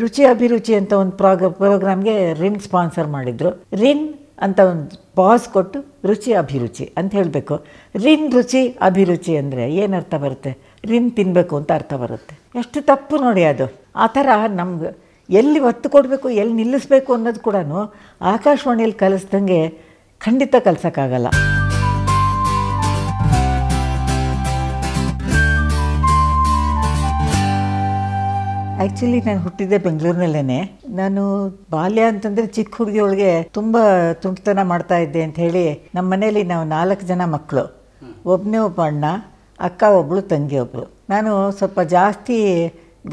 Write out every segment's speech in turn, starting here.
ರುಚಿ ಅಭಿರುಚಿ ಅಂತ ಒಂದು ಪ್ರಾಗ ಪ್ರೋಗ್ರಾಮ್ಗೆ ರಿನ್ ಸ್ಪಾನ್ಸರ್ ಮಾಡಿದರು ರಿನ್ ಅಂತ ಒಂದು ಪಾಸ್ ಕೊಟ್ಟು ರುಚಿ ಅಭಿರುಚಿ ಅಂತ ಹೇಳಬೇಕು ರಿನ್ ರುಚಿ ಅಭಿರುಚಿ ಅಂದರೆ ಏನು ಅರ್ಥ ಬರುತ್ತೆ ರಿನ್ ತಿನ್ನಬೇಕು ಅಂತ ಅರ್ಥ ಬರುತ್ತೆ ಎಷ್ಟು ತಪ್ಪು ನೋಡಿ ಅದು ಆ ಥರ ನಮ್ಗೆ ಎಲ್ಲಿ ಒತ್ತು ಕೊಡಬೇಕು ಎಲ್ಲಿ ನಿಲ್ಲಿಸ್ಬೇಕು ಅನ್ನೋದು ಕೂಡ ಆಕಾಶವಾಣಿಯಲ್ಲಿ ಕಲಿಸ್ದಂಗೆ ಖಂಡಿತ ಕಲಿಸೋಕ್ಕಾಗಲ್ಲ ಆ್ಯಕ್ಚುಲಿ ನಾನು ಹುಟ್ಟಿದ್ದೆ ಬೆಂಗಳೂರಿನಲ್ಲೇ ನಾನು ಬಾಲ್ಯ ಅಂತಂದರೆ ಚಿಕ್ಕ ಹುಡುಗಿಯೊಳಗೆ ತುಂಬ ತುಂಟತನ ಮಾಡ್ತಾ ಇದ್ದೆ ಅಂತ ಹೇಳಿ ನಮ್ಮ ಮನೆಯಲ್ಲಿ ನಾವು ನಾಲ್ಕು ಜನ ಮಕ್ಕಳು ಒಬ್ಬನೇ ಒಬ್ಬ ಅಣ್ಣ ಅಕ್ಕ ಒಬ್ಬಳು ತಂಗಿ ಒಬ್ಬಳು ನಾನು ಸ್ವಲ್ಪ ಜಾಸ್ತಿ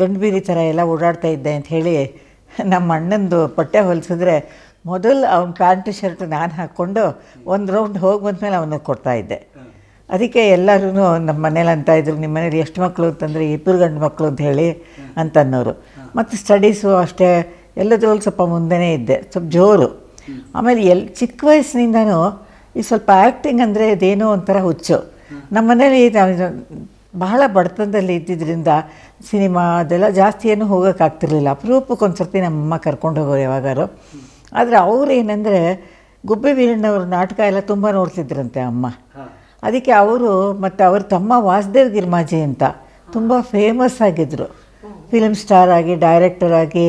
ಗಂಡುಬೀರಿ ಥರ ಎಲ್ಲ ಓಡಾಡ್ತಾ ಇದ್ದೆ ಅಂತ ಹೇಳಿ ನಮ್ಮ ಅಣ್ಣಂದು ಪಟ್ಟೆ ಹೊಲಿಸಿದ್ರೆ ಮೊದಲು ಅವನ ಪ್ಯಾಂಟ್ ಶರ್ಟ್ ನಾನು ಹಾಕ್ಕೊಂಡು ಒಂದು ರೌಂಡ್ ಹೋಗಿ ಮೇಲೆ ಅವನಿಗೆ ಕೊಡ್ತಾಯಿದ್ದೆ ಅದಕ್ಕೆ ಎಲ್ಲರೂ ನಮ್ಮ ಮನೇಲಿ ಅಂತ ಇದ್ರು ನಿಮ್ಮ ಮನೇಲಿ ಎಷ್ಟು ಮಕ್ಕಳು ಅಂತಂದರೆ ಇಬ್ಬರು ಗಂಡು ಮಕ್ಕಳು ಅಂತ ಹೇಳಿ ಅಂತನ್ನೋರು ಮತ್ತು ಸ್ಟಡೀಸು ಅಷ್ಟೇ ಎಲ್ಲದ್ರಲ್ಲಿ ಸ್ವಲ್ಪ ಮುಂದೆನೇ ಇದ್ದೆ ಸ್ವಲ್ಪ ಜೋರು ಆಮೇಲೆ ಎಲ್ಲಿ ಚಿಕ್ಕ ವಯಸ್ಸಿನಿಂದನೂ ಈ ಸ್ವಲ್ಪ ಆ್ಯಕ್ಟಿಂಗ್ ಅಂದರೆ ಇದೇನೋ ಒಂಥರ ಹುಚ್ಚು ನಮ್ಮ ಮನೇಲಿ ಬಹಳ ಬಡತನದಲ್ಲಿ ಇದ್ದಿದ್ದರಿಂದ ಸಿನಿಮಾ ಅದೆಲ್ಲ ಜಾಸ್ತಿ ಏನು ಹೋಗೋಕ್ಕಾಗ್ತಿರ್ಲಿಲ್ಲ ಒಂದು ಸರ್ತಿ ನಮ್ಮಮ್ಮ ಕರ್ಕೊಂಡು ಹೋಗೋರು ಯಾವಾಗಾರು ಆದರೆ ಅವ್ರು ಏನಂದರೆ ಗುಬ್ಬಿ ವೀರಣ್ಣವ್ರ ನಾಟಕ ಎಲ್ಲ ತುಂಬ ನೋಡ್ತಿದ್ರಂತೆ ಅಮ್ಮ ಅದಕ್ಕೆ ಅವರು ಮತ್ತು ಅವ್ರ ತಮ್ಮ ವಾಸುದೇವ್ ಗಿರ್ಮಾಜಿ ಅಂತ ತುಂಬ ಫೇಮಸ್ ಆಗಿದ್ದರು ಫಿಲ್ಮ್ ಸ್ಟಾರ್ ಆಗಿ ಡೈರೆಕ್ಟರ್ ಆಗಿ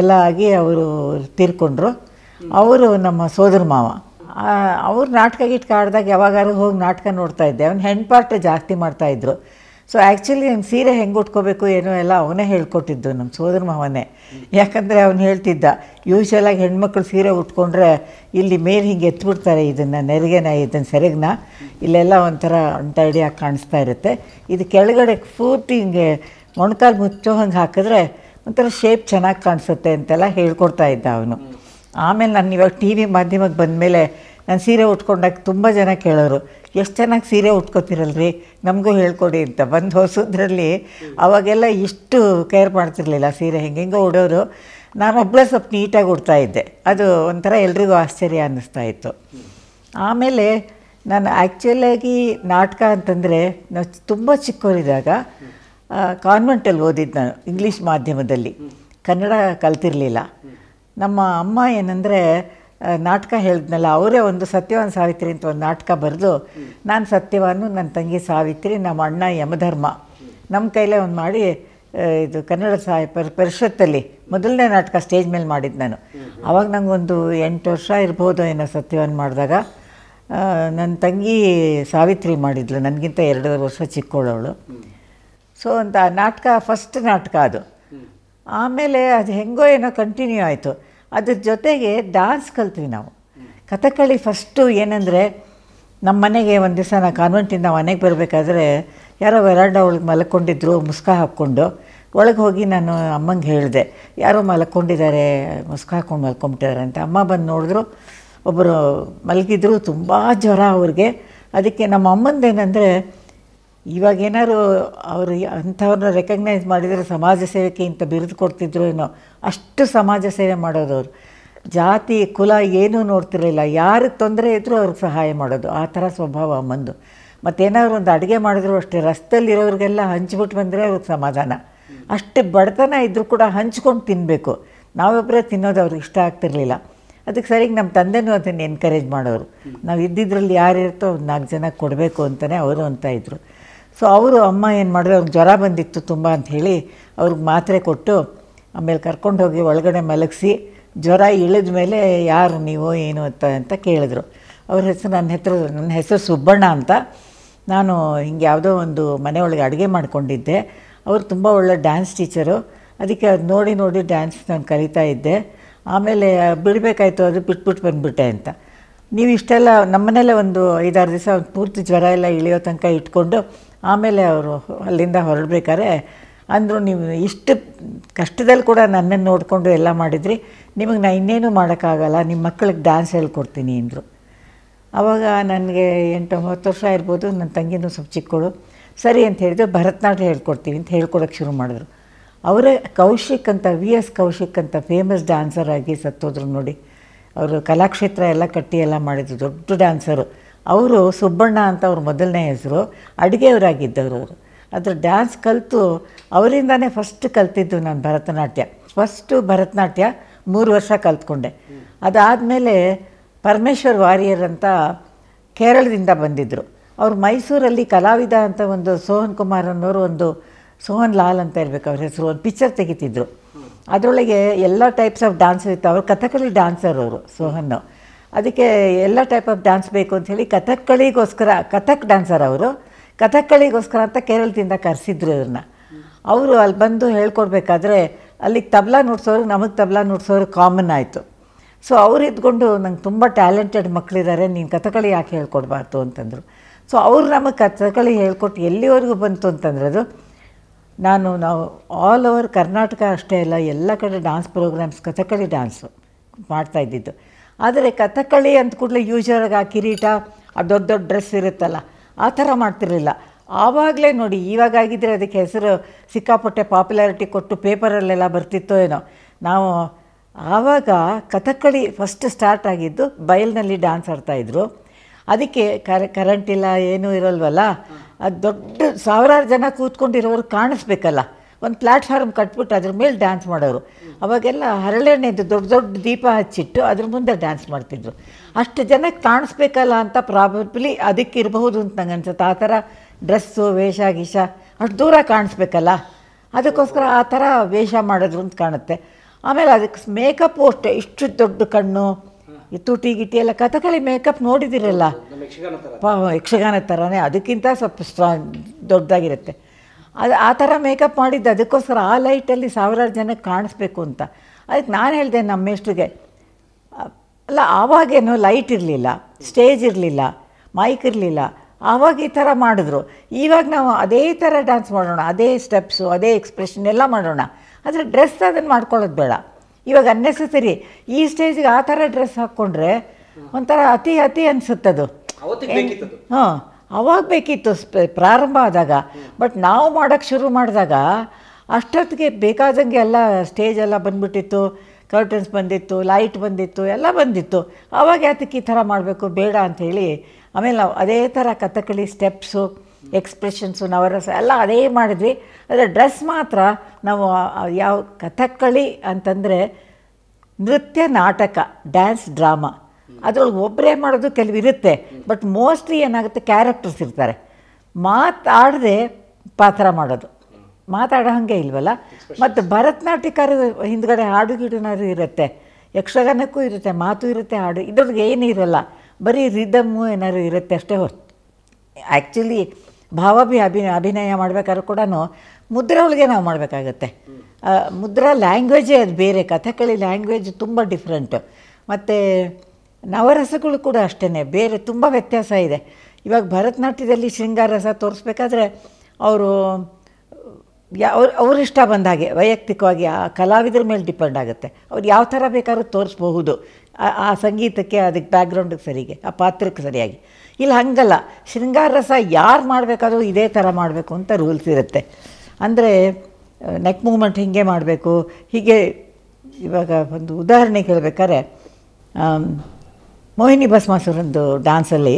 ಎಲ್ಲ ಆಗಿ ಅವರು ತೀರ್ಕೊಂಡ್ರು ಅವರು ನಮ್ಮ ಸೋದರ ಮಾವ ಅವ್ರು ನಾಟಕ ಗಿಟ್ಕ ಆಡಿದಾಗ ಯಾವಾಗಾರು ಹೋಗಿ ನಾಟಕ ನೋಡ್ತಾ ಇದ್ದೆ ಅವ್ನು ಹೆಣ್ಣು ಪಾರ್ಟ್ ಜಾಸ್ತಿ ಮಾಡ್ತಾಯಿದ್ರು ಸೊ ಆ್ಯಕ್ಚುಲಿ ನಿಮ್ಮ ಸೀರೆ ಹೆಂಗೆ ಉಟ್ಕೋಬೇಕು ಏನೋ ಎಲ್ಲ ಅವನೇ ಹೇಳ್ಕೊಟ್ಟಿದ್ದು ನಮ್ಮ ಸೋದರ ಮಾವನೇ ಯಾಕಂದರೆ ಅವನು ಹೇಳ್ತಿದ್ದ ಯೂಶ್ವಲಾಗಿ ಹೆಣ್ಮಕ್ಳು ಸೀರೆ ಉಟ್ಕೊಂಡ್ರೆ ಇಲ್ಲಿ ಮೇಲೆ ಹಿಂಗೆ ಎತ್ಬಿಡ್ತಾರೆ ಇದನ್ನು ನೆರಿಗೆನ ಇದನ್ನು ಸೆರಗನ್ನ ಇಲ್ಲೆಲ್ಲ ಒಂಥರ ಆಗಿ ಕಾಣಿಸ್ತಾ ಇರುತ್ತೆ ಇದು ಕೆಳಗಡೆ ಪೂರ್ತಿ ಹಿಂಗೆ ಮೊಣಕಾಲು ಮುಚ್ಚೋ ಹಂಗೆ ಹಾಕಿದ್ರೆ ಒಂಥರ ಶೇಪ್ ಚೆನ್ನಾಗಿ ಕಾಣಿಸುತ್ತೆ ಅಂತೆಲ್ಲ ಹೇಳ್ಕೊಡ್ತಾ ಇದ್ದ ಅವನು ಆಮೇಲೆ ನಾನು ಇವಾಗ ಟಿ ವಿ ಮಾಧ್ಯಮಕ್ಕೆ ಬಂದಮೇಲೆ ನಾನು ಸೀರೆ ಉಟ್ಕೊಂಡಾಗ ತುಂಬ ಜನ ಕೇಳೋರು ಎಷ್ಟು ಚೆನ್ನಾಗಿ ಸೀರೆ ಉಟ್ಕೋತಿರಲ್ರಿ ನಮಗೂ ಹೇಳ್ಕೊಡಿ ಅಂತ ಬಂದು ಹೊಸದ್ರಲ್ಲಿ ಅವಾಗೆಲ್ಲ ಇಷ್ಟು ಕೇರ್ ಮಾಡ್ತಿರ್ಲಿಲ್ಲ ಸೀರೆ ಹೆಂಗೆ ಹೆಂಗೋ ಉಡೋರು ಒಬ್ಬಳೇ ಸ್ವಲ್ಪ ನೀಟಾಗಿ ಉಡ್ತಾ ಇದ್ದೆ ಅದು ಒಂಥರ ಎಲ್ರಿಗೂ ಆಶ್ಚರ್ಯ ಅನ್ನಿಸ್ತಾ ಇತ್ತು ಆಮೇಲೆ ನಾನು ಆ್ಯಕ್ಚುಲಾಗಿ ನಾಟಕ ಅಂತಂದರೆ ನಾವು ತುಂಬ ಚಿಕ್ಕವರಿದ್ದಾಗ ಕಾನ್ವೆಂಟಲ್ಲಿ ಓದಿದ್ದು ನಾನು ಇಂಗ್ಲೀಷ್ ಮಾಧ್ಯಮದಲ್ಲಿ ಕನ್ನಡ ಕಲ್ತಿರಲಿಲ್ಲ ನಮ್ಮ ಅಮ್ಮ ಏನಂದರೆ ನಾಟಕ ಹೇಳಿದ್ನಲ್ಲ ಅವರೇ ಒಂದು ಸತ್ಯವಾನ್ ಸಾವಿತ್ರಿ ಅಂತ ಒಂದು ನಾಟಕ ಬರೆದು ನಾನು ಸತ್ಯವಾನು ನನ್ನ ತಂಗಿ ಸಾವಿತ್ರಿ ನಮ್ಮ ಅಣ್ಣ ಯಮಧರ್ಮ ನಮ್ಮ ಕೈಲೇ ಒಂದು ಮಾಡಿ ಇದು ಕನ್ನಡ ಸಾಹಿ ಪರಿಷತ್ತಲ್ಲಿ ಮೊದಲನೇ ನಾಟಕ ಸ್ಟೇಜ್ ಮೇಲೆ ಮಾಡಿದ್ದು ನಾನು ಆವಾಗ ನನಗೊಂದು ಎಂಟು ವರ್ಷ ಇರ್ಬೋದು ಏನೋ ಸತ್ಯವಾನ್ ಮಾಡಿದಾಗ ನನ್ನ ತಂಗಿ ಸಾವಿತ್ರಿ ಮಾಡಿದ್ಲು ನನಗಿಂತ ಎರಡೂವರೆ ವರ್ಷ ಚಿಕ್ಕೋಳವಳು ಸೊ ಅಂತ ನಾಟಕ ಫಸ್ಟ್ ನಾಟಕ ಅದು ಆಮೇಲೆ ಅದು ಹೆಂಗೋ ಏನೋ ಕಂಟಿನ್ಯೂ ಆಯಿತು ಅದ್ರ ಜೊತೆಗೆ ಡಾನ್ಸ್ ಕಲ್ತ್ವಿ ನಾವು ಕಥಕ್ಕಳಿ ಫಸ್ಟು ಏನಂದರೆ ನಮ್ಮ ಮನೆಗೆ ಒಂದು ದಿವಸ ನಾ ಕಾನ್ವೆಂಟಿಂದ ಮನೆಗೆ ಬರಬೇಕಾದ್ರೆ ಯಾರೋ ವೆರಾಂಡ ಒಳಗೆ ಮಲ್ಕೊಂಡಿದ್ರು ಮುಸ್ಕ ಹಾಕ್ಕೊಂಡು ಒಳಗೆ ಹೋಗಿ ನಾನು ಅಮ್ಮಂಗೆ ಹೇಳಿದೆ ಯಾರೋ ಮಲ್ಕೊಂಡಿದ್ದಾರೆ ಮುಸ್ಕ ಹಾಕ್ಕೊಂಡು ಮಲ್ಕೊಂಬಿಟ್ಟಿದ್ದಾರೆ ಅಂತ ಅಮ್ಮ ಬಂದು ನೋಡಿದ್ರು ಒಬ್ಬರು ಮಲಗಿದ್ರು ತುಂಬ ಜ್ವರ ಅವ್ರಿಗೆ ಅದಕ್ಕೆ ನಮ್ಮ ಅಮ್ಮಂದೇನೆಂದರೆ ಇವಾಗ ಏನಾದ್ರು ಅವರು ಅಂಥವ್ರನ್ನ ರೆಕಗ್ನೈಸ್ ಮಾಡಿದರೆ ಸಮಾಜ ಸೇವೆಗೆ ಇಂಥ ಬಿರುದು ಕೊಡ್ತಿದ್ರು ಏನೋ ಅಷ್ಟು ಸಮಾಜ ಸೇವೆ ಮಾಡೋದು ಅವರು ಜಾತಿ ಕುಲ ಏನೂ ನೋಡ್ತಿರಲಿಲ್ಲ ಯಾರಿಗೆ ತೊಂದರೆ ಇದ್ದರೂ ಅವ್ರಿಗೆ ಸಹಾಯ ಮಾಡೋದು ಆ ಥರ ಸ್ವಭಾವ ಮಂದು ಮತ್ತೇನಾದ್ರು ಒಂದು ಅಡುಗೆ ಮಾಡಿದ್ರು ಅಷ್ಟೇ ರಸ್ತೆಯಲ್ಲಿರೋರಿಗೆಲ್ಲ ಹಂಚ್ಬಿಟ್ಟು ಬಂದರೆ ಅವ್ರಿಗೆ ಸಮಾಧಾನ ಅಷ್ಟು ಬಡತನ ಇದ್ದರೂ ಕೂಡ ಹಂಚ್ಕೊಂಡು ತಿನ್ನಬೇಕು ನಾವೊಬ್ಬರೇ ತಿನ್ನೋದು ಅವ್ರಿಗೆ ಇಷ್ಟ ಆಗ್ತಿರಲಿಲ್ಲ ಅದಕ್ಕೆ ಸರಿಗೆ ನಮ್ಮ ತಂದೆಯೂ ಅದನ್ನು ಎನ್ಕರೇಜ್ ಮಾಡೋರು ನಾವು ಇದ್ದಿದ್ರಲ್ಲಿ ಯಾರಿರ್ತೋ ಇರ್ತೋ ನಾಲ್ಕು ಜನ ಕೊಡಬೇಕು ಅಂತಲೇ ಅವರು ಅಂತ ಇದ್ದರು ಸೊ ಅವರು ಅಮ್ಮ ಏನು ಮಾಡಿದ್ರು ಅವ್ರಿಗೆ ಜ್ವರ ಬಂದಿತ್ತು ತುಂಬ ಹೇಳಿ ಅವ್ರಿಗೆ ಮಾತ್ರೆ ಕೊಟ್ಟು ಆಮೇಲೆ ಕರ್ಕೊಂಡು ಹೋಗಿ ಒಳಗಡೆ ಮಲಗಿಸಿ ಜ್ವರ ಇಳಿದ ಮೇಲೆ ಯಾರು ನೀವು ಏನು ಅಂತ ಅಂತ ಕೇಳಿದ್ರು ಅವ್ರ ಹೆಸರು ನನ್ನ ಹೆಸರು ನನ್ನ ಹೆಸರು ಸುಬ್ಬಣ್ಣ ಅಂತ ನಾನು ಹಿಂಗೆ ಯಾವುದೋ ಒಂದು ಮನೆಯೊಳಗೆ ಅಡುಗೆ ಮಾಡಿಕೊಂಡಿದ್ದೆ ಅವರು ತುಂಬ ಒಳ್ಳೆ ಡ್ಯಾನ್ಸ್ ಟೀಚರು ಅದಕ್ಕೆ ಅದು ನೋಡಿ ನೋಡಿ ಡ್ಯಾನ್ಸ್ ನಾನು ಕಲಿತಾ ಇದ್ದೆ ಆಮೇಲೆ ಬಿಡಬೇಕಾಯ್ತು ಅದು ಬಿಟ್ಬಿಟ್ಟು ಬಂದುಬಿಟ್ಟೆ ಅಂತ ನೀವು ಇಷ್ಟೆಲ್ಲ ನಮ್ಮನೇಲೆ ಒಂದು ಐದಾರು ದಿವಸ ಪೂರ್ತಿ ಜ್ವರ ಎಲ್ಲ ಇಳಿಯೋ ತನಕ ಇಟ್ಕೊಂಡು ಆಮೇಲೆ ಅವರು ಅಲ್ಲಿಂದ ಹೊರಡ್ಬೇಕಾರೆ ಅಂದರು ನೀವು ಇಷ್ಟು ಕಷ್ಟದಲ್ಲಿ ಕೂಡ ನನ್ನನ್ನು ನೋಡಿಕೊಂಡು ಎಲ್ಲ ಮಾಡಿದ್ರಿ ನಿಮಗೆ ನಾನು ಇನ್ನೇನು ಮಾಡೋಕ್ಕಾಗಲ್ಲ ನಿಮ್ಮ ಮಕ್ಕಳಿಗೆ ಡ್ಯಾನ್ಸ್ ಹೇಳ್ಕೊಡ್ತೀನಿ ಅಂದರು ಆವಾಗ ನನಗೆ ಎಂಟು ಒಂಬತ್ತು ವರ್ಷ ಇರ್ಬೋದು ನನ್ನ ತಂಗಿನೂ ಸ್ವಲ್ಪ ಚಿಕ್ಕಳು ಸರಿ ಅಂತ ಹೇಳಿದ್ರು ಭರತನಾಟ್ಯ ಹೇಳ್ಕೊಡ್ತೀನಿ ಅಂತ ಹೇಳ್ಕೊಡೋಕ್ಕೆ ಶುರು ಮಾಡಿದ್ರು ಅವರೇ ಕೌಶಿಕ್ ಅಂತ ವಿ ಎಸ್ ಕೌಶಿಕ್ ಅಂತ ಫೇಮಸ್ ಡ್ಯಾನ್ಸರ್ ಆಗಿ ಸತ್ತೋದ್ರು ನೋಡಿ ಅವರು ಕಲಾಕ್ಷೇತ್ರ ಎಲ್ಲ ಕಟ್ಟಿ ಎಲ್ಲ ಮಾಡಿದ್ರು ದೊಡ್ಡ ಡ್ಯಾನ್ಸರು ಅವರು ಸುಬ್ಬಣ್ಣ ಅಂತ ಅವ್ರ ಮೊದಲನೇ ಹೆಸರು ಅಡುಗೆಯವರಾಗಿದ್ದವರು ಅವರು ಅದರ ಡ್ಯಾನ್ಸ್ ಕಲಿತು ಅವರಿಂದನೇ ಫಸ್ಟ್ ಕಲ್ತಿದ್ದು ನಾನು ಭರತನಾಟ್ಯ ಫಸ್ಟು ಭರತನಾಟ್ಯ ಮೂರು ವರ್ಷ ಕಲ್ತ್ಕೊಂಡೆ ಅದಾದಮೇಲೆ ಪರಮೇಶ್ವರ್ ವಾರಿಯರ್ ಅಂತ ಕೇರಳದಿಂದ ಬಂದಿದ್ದರು ಅವರು ಮೈಸೂರಲ್ಲಿ ಕಲಾವಿದ ಅಂತ ಒಂದು ಸೋಹನ್ ಕುಮಾರ್ ಅನ್ನೋರು ಒಂದು ಸೋಹನ್ ಲಾಲ್ ಅಂತ ಹೇಳ್ಬೇಕು ಅವ್ರ ಹೆಸರು ಒಂದು ಪಿಕ್ಚರ್ ತೆಗಿತಿದ್ರು ಅದರೊಳಗೆ ಎಲ್ಲ ಟೈಪ್ಸ್ ಆಫ್ ಡ್ಯಾನ್ಸರ್ ಇತ್ತು ಅವರು ಕಥಕಲಿ ಡ್ಯಾನ್ಸರ್ ಅವರು ಸೋಹನ್ನು ಅದಕ್ಕೆ ಎಲ್ಲ ಟೈಪ್ ಆಫ್ ಡ್ಯಾನ್ಸ್ ಬೇಕು ಅಂತ ಹೇಳಿ ಕಥಕ್ಕಳಿಗೋಸ್ಕರ ಕಥಕ್ ಡ್ಯಾನ್ಸರ್ ಅವರು ಕಥಕ್ಕಳಿಗೋಸ್ಕರ ಅಂತ ಕೇರಳದಿಂದ ಕರೆಸಿದ್ರು ಇವ್ರನ್ನ ಅವರು ಅಲ್ಲಿ ಬಂದು ಹೇಳ್ಕೊಡ್ಬೇಕಾದ್ರೆ ಅಲ್ಲಿಗೆ ತಬಲಾ ನುಡ್ಸೋರು ನಮಗೆ ತಬಲಾ ನುಡ್ಸೋರು ಕಾಮನ್ ಆಯಿತು ಸೊ ಅವ್ರು ಇದ್ಕೊಂಡು ನಂಗೆ ತುಂಬ ಟ್ಯಾಲೆಂಟೆಡ್ ಮಕ್ಕಳಿದ್ದಾರೆ ನೀನು ಕಥಕಳಿ ಯಾಕೆ ಹೇಳ್ಕೊಡ್ಬಾರ್ದು ಅಂತಂದರು ಸೊ ಅವ್ರು ನಮಗೆ ಕಥಕಳಿ ಹೇಳ್ಕೊಟ್ಟು ಎಲ್ಲಿವರೆಗೂ ಬಂತು ಅಂತಂದ್ರೆ ಅದು ನಾನು ನಾವು ಆಲ್ ಓವರ್ ಕರ್ನಾಟಕ ಅಷ್ಟೇ ಅಲ್ಲ ಎಲ್ಲ ಕಡೆ ಡ್ಯಾನ್ಸ್ ಪ್ರೋಗ್ರಾಮ್ಸ್ ಕಥಕಳಿ ಡ್ಯಾನ್ಸು ಮಾಡ್ತಾಯಿದ್ದಿದ್ದು ಆದರೆ ಕಥಕ್ಕಳಿ ಅಂತ ಕೂಡಲೇ ಯೂಶ್ವಲಾಗಿ ಆ ಕಿರೀಟ ಆ ದೊಡ್ಡ ದೊಡ್ಡ ಡ್ರೆಸ್ ಇರುತ್ತಲ್ಲ ಆ ಥರ ಮಾಡ್ತಿರಲಿಲ್ಲ ಆವಾಗಲೇ ನೋಡಿ ಇವಾಗಾಗಿದ್ದರೆ ಅದಕ್ಕೆ ಹೆಸರು ಸಿಕ್ಕಾಪಟ್ಟೆ ಪಾಪ್ಯುಲಾರಿಟಿ ಕೊಟ್ಟು ಪೇಪರಲ್ಲೆಲ್ಲ ಬರ್ತಿತ್ತೋ ಏನೋ ನಾವು ಆವಾಗ ಕಥಕ್ಕಳಿ ಫಸ್ಟ್ ಸ್ಟಾರ್ಟ್ ಆಗಿದ್ದು ಬಯಲಿನಲ್ಲಿ ಡ್ಯಾನ್ಸ್ ಆಡ್ತಾಯಿದ್ರು ಅದಕ್ಕೆ ಕರ ಕರೆಂಟ್ ಇಲ್ಲ ಏನೂ ಇರೋಲ್ವಲ್ಲ ಅದು ದೊಡ್ಡ ಸಾವಿರಾರು ಜನ ಕೂತ್ಕೊಂಡಿರೋರು ಕಾಣಿಸ್ಬೇಕಲ್ಲ ಒಂದು ಪ್ಲ್ಯಾಟ್ಫಾರ್ಮ್ ಕಟ್ಬಿಟ್ಟು ಅದ್ರ ಮೇಲೆ ಡ್ಯಾನ್ಸ್ ಮಾಡೋರು ಅವಾಗೆಲ್ಲ ಹರಳೆಣ್ಣೆದು ದೊಡ್ಡ ದೊಡ್ಡ ದೀಪ ಹಚ್ಚಿಟ್ಟು ಅದ್ರ ಮುಂದೆ ಡ್ಯಾನ್ಸ್ ಮಾಡ್ತಿದ್ರು ಅಷ್ಟು ಜನಕ್ಕೆ ಕಾಣಿಸ್ಬೇಕಲ್ಲ ಅಂತ ಪ್ರಾಬಬ್ಲಿ ಇರಬಹುದು ಅಂತ ನಂಗೆ ಅನ್ಸುತ್ತೆ ಆ ಥರ ಡ್ರೆಸ್ಸು ವೇಷ ಗೀಷ ಅಷ್ಟು ದೂರ ಕಾಣಿಸ್ಬೇಕಲ್ಲ ಅದಕ್ಕೋಸ್ಕರ ಆ ಥರ ವೇಷ ಮಾಡಿದ್ರು ಅಂತ ಕಾಣುತ್ತೆ ಆಮೇಲೆ ಅದಕ್ಕೆ ಮೇಕಪ್ಪು ಅಷ್ಟೆ ಇಷ್ಟು ದೊಡ್ಡ ಕಣ್ಣು ಈ ತುಟಿ ಗಿಟಿ ಎಲ್ಲ ಕಥಕಳಿ ಮೇಕಪ್ ನೋಡಿದಿರಲ್ಲ ಯಕ್ಷಗಾನ ಥರನೇ ಅದಕ್ಕಿಂತ ಸ್ವಲ್ಪ ಸ್ಟ್ರಾಂಗ್ ದೊಡ್ಡದಾಗಿರುತ್ತೆ ಅದು ಆ ಥರ ಮೇಕಪ್ ಮಾಡಿದ್ದು ಅದಕ್ಕೋಸ್ಕರ ಆ ಲೈಟಲ್ಲಿ ಸಾವಿರಾರು ಜನಕ್ಕೆ ಕಾಣಿಸ್ಬೇಕು ಅಂತ ಅದಕ್ಕೆ ನಾನು ಹೇಳಿದೆ ನಮ್ಮ ಎಷ್ಟಿಗೆ ಅಲ್ಲ ಆವಾಗೇನು ಲೈಟ್ ಇರಲಿಲ್ಲ ಸ್ಟೇಜ್ ಇರಲಿಲ್ಲ ಮೈಕ್ ಇರಲಿಲ್ಲ ಆವಾಗ ಈ ಥರ ಮಾಡಿದ್ರು ಇವಾಗ ನಾವು ಅದೇ ಥರ ಡ್ಯಾನ್ಸ್ ಮಾಡೋಣ ಅದೇ ಸ್ಟೆಪ್ಸು ಅದೇ ಎಕ್ಸ್ಪ್ರೆಷನ್ ಎಲ್ಲ ಮಾಡೋಣ ಆದರೆ ಡ್ರೆಸ್ ಅದನ್ನು ಮಾಡ್ಕೊಳ್ಳೋದು ಬೇಡ ಇವಾಗ ಅನ್ನೆಸರಿ ಈ ಸ್ಟೇಜಿಗೆ ಆ ಥರ ಡ್ರೆಸ್ ಹಾಕ್ಕೊಂಡ್ರೆ ಒಂಥರ ಅತಿ ಅತಿ ಅನಿಸುತ್ತದು ಹಾಂ ಆವಾಗ ಬೇಕಿತ್ತು ಸ್ಪ ಪ್ರಾರಂಭ ಆದಾಗ ಬಟ್ ನಾವು ಮಾಡೋಕ್ಕೆ ಶುರು ಮಾಡಿದಾಗ ಅಷ್ಟೊತ್ತಿಗೆ ಬೇಕಾದಂಗೆ ಎಲ್ಲ ಸ್ಟೇಜ್ ಎಲ್ಲ ಬಂದ್ಬಿಟ್ಟಿತ್ತು ಕರ್ಟನ್ಸ್ ಬಂದಿತ್ತು ಲೈಟ್ ಬಂದಿತ್ತು ಎಲ್ಲ ಬಂದಿತ್ತು ಆವಾಗ ಯಾತಕ್ಕೆ ಈ ಥರ ಮಾಡಬೇಕು ಬೇಡ ಅಂಥೇಳಿ ಆಮೇಲೆ ನಾವು ಅದೇ ಥರ ಕಥಕಳಿ ಸ್ಟೆಪ್ಸು ಎಕ್ಸ್ಪ್ರೆಷನ್ಸು ನವರಸ ಎಲ್ಲ ಅದೇ ಮಾಡಿದ್ವಿ ಆದರೆ ಡ್ರೆಸ್ ಮಾತ್ರ ನಾವು ಯಾವ ಕಥಕ್ಕಳಿ ಅಂತಂದರೆ ನೃತ್ಯ ನಾಟಕ ಡ್ಯಾನ್ಸ್ ಡ್ರಾಮಾ ಅದರೊಳಗೆ ಒಬ್ಬರೇ ಮಾಡೋದು ಕೆಲವಿರುತ್ತೆ ಬಟ್ ಮೋಸ್ಟ್ಲಿ ಏನಾಗುತ್ತೆ ಕ್ಯಾರೆಕ್ಟರ್ಸ್ ಇರ್ತಾರೆ ಮಾತಾಡದೆ ಪಾತ್ರ ಮಾಡೋದು ಮಾತಾಡೋ ಹಾಗೆ ಇಲ್ವಲ್ಲ ಮತ್ತು ಭರತನಾಟ್ಯಕಾರ ಹಿಂದ್ಗಡೆ ಹಾಡು ಗಿಡನಾರು ಇರುತ್ತೆ ಯಕ್ಷಗಾನಕ್ಕೂ ಇರುತ್ತೆ ಮಾತು ಇರುತ್ತೆ ಹಾಡು ಇದ್ರಿಗೆ ಏನೂ ಇರಲ್ಲ ಬರೀ ರಿದಮ್ಮು ಏನಾದ್ರು ಇರುತ್ತೆ ಅಷ್ಟೇ ಹೊತ್ತು ಆ್ಯಕ್ಚುಲಿ ಭಾವಭಿ ಅಭಿನಯ ಅಭಿನಯ ಮಾಡಬೇಕಾದ್ರೂ ಕೂಡ ಮುದ್ರ ಒಳಗೆ ನಾವು ಮಾಡಬೇಕಾಗತ್ತೆ ಮುದ್ರಾ ಲ್ಯಾಂಗ್ವೇಜೇ ಅದು ಬೇರೆ ಕಥಕಳಿ ಲ್ಯಾಂಗ್ವೇಜ್ ತುಂಬ ಡಿಫ್ರೆಂಟು ಮತ್ತು ನವರಸಗಳು ಕೂಡ ಅಷ್ಟೇ ಬೇರೆ ತುಂಬ ವ್ಯತ್ಯಾಸ ಇದೆ ಇವಾಗ ಭರತನಾಟ್ಯದಲ್ಲಿ ಶೃಂಗಾರ ರಸ ತೋರಿಸ್ಬೇಕಾದ್ರೆ ಅವರು ಯಾವ ಅವ್ರ ಅವರಿಷ್ಟ ಇಷ್ಟ ಬಂದ ಹಾಗೆ ವೈಯಕ್ತಿಕವಾಗಿ ಆ ಕಲಾವಿದರ ಮೇಲೆ ಡಿಪೆಂಡ್ ಆಗುತ್ತೆ ಅವ್ರು ಯಾವ ಥರ ಬೇಕಾದ್ರೂ ತೋರಿಸ್ಬಹುದು ಆ ಸಂಗೀತಕ್ಕೆ ಅದಕ್ಕೆ ಬ್ಯಾಕ್ಗ್ರೌಂಡಿಗೆ ಸರಿಗೆ ಆ ಪಾತ್ರಕ್ಕೆ ಸರಿಯಾಗಿ ಇಲ್ಲಿ ಹಾಗಲ್ಲ ಶೃಂಗಾರ ರಸ ಯಾರು ಮಾಡಬೇಕಾದ್ರೂ ಇದೇ ಥರ ಮಾಡಬೇಕು ಅಂತ ರೂಲ್ಸ್ ಇರುತ್ತೆ ಅಂದರೆ ನೆಕ್ ಮೂಮೆಂಟ್ ಹೀಗೆ ಮಾಡಬೇಕು ಹೀಗೆ ಇವಾಗ ಒಂದು ಉದಾಹರಣೆಗೆ ಹೇಳ್ಬೇಕಾದ್ರೆ ಮೋಹಿನಿ ಭಸ್ಮಾಸುರಂದು ಡ್ಯಾನ್ಸಲ್ಲಿ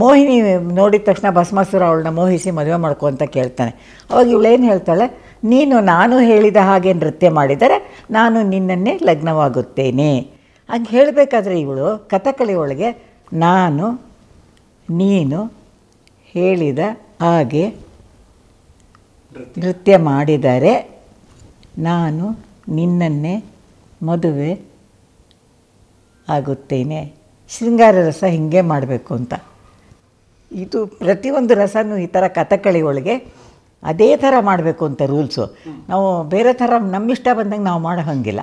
ಮೋಹಿನಿ ನೋಡಿದ ತಕ್ಷಣ ಭಸ್ಮಾಸುರ ಅವಳನ್ನ ಮೋಹಿಸಿ ಮದುವೆ ಮಾಡ್ಕೊ ಅಂತ ಕೇಳ್ತಾನೆ ಅವಾಗ ಇವಳೇನು ಹೇಳ್ತಾಳೆ ನೀನು ನಾನು ಹೇಳಿದ ಹಾಗೆ ನೃತ್ಯ ಮಾಡಿದರೆ ನಾನು ನಿನ್ನನ್ನೇ ಲಗ್ನವಾಗುತ್ತೇನೆ ಹಂಗೆ ಹೇಳಬೇಕಾದ್ರೆ ಇವಳು ಕಥಕಳಿ ಒಳಗೆ ನಾನು ನೀನು ಹೇಳಿದ ಹಾಗೆ ನೃತ್ಯ ಮಾಡಿದರೆ ನಾನು ನಿನ್ನನ್ನೇ ಮದುವೆ ಆಗುತ್ತೇನೆ ಶೃಂಗಾರ ರಸ ಹೀಗೇ ಮಾಡಬೇಕು ಅಂತ ಇದು ಪ್ರತಿಯೊಂದು ರಸನೂ ಈ ಥರ ಕಥಕಳಿ ಒಳಗೆ ಅದೇ ಥರ ಮಾಡಬೇಕು ಅಂತ ರೂಲ್ಸು ನಾವು ಬೇರೆ ಥರ ನಮ್ಮಿಷ್ಟ ಬಂದಂಗೆ ನಾವು ಮಾಡೋ ಹಂಗಿಲ್ಲ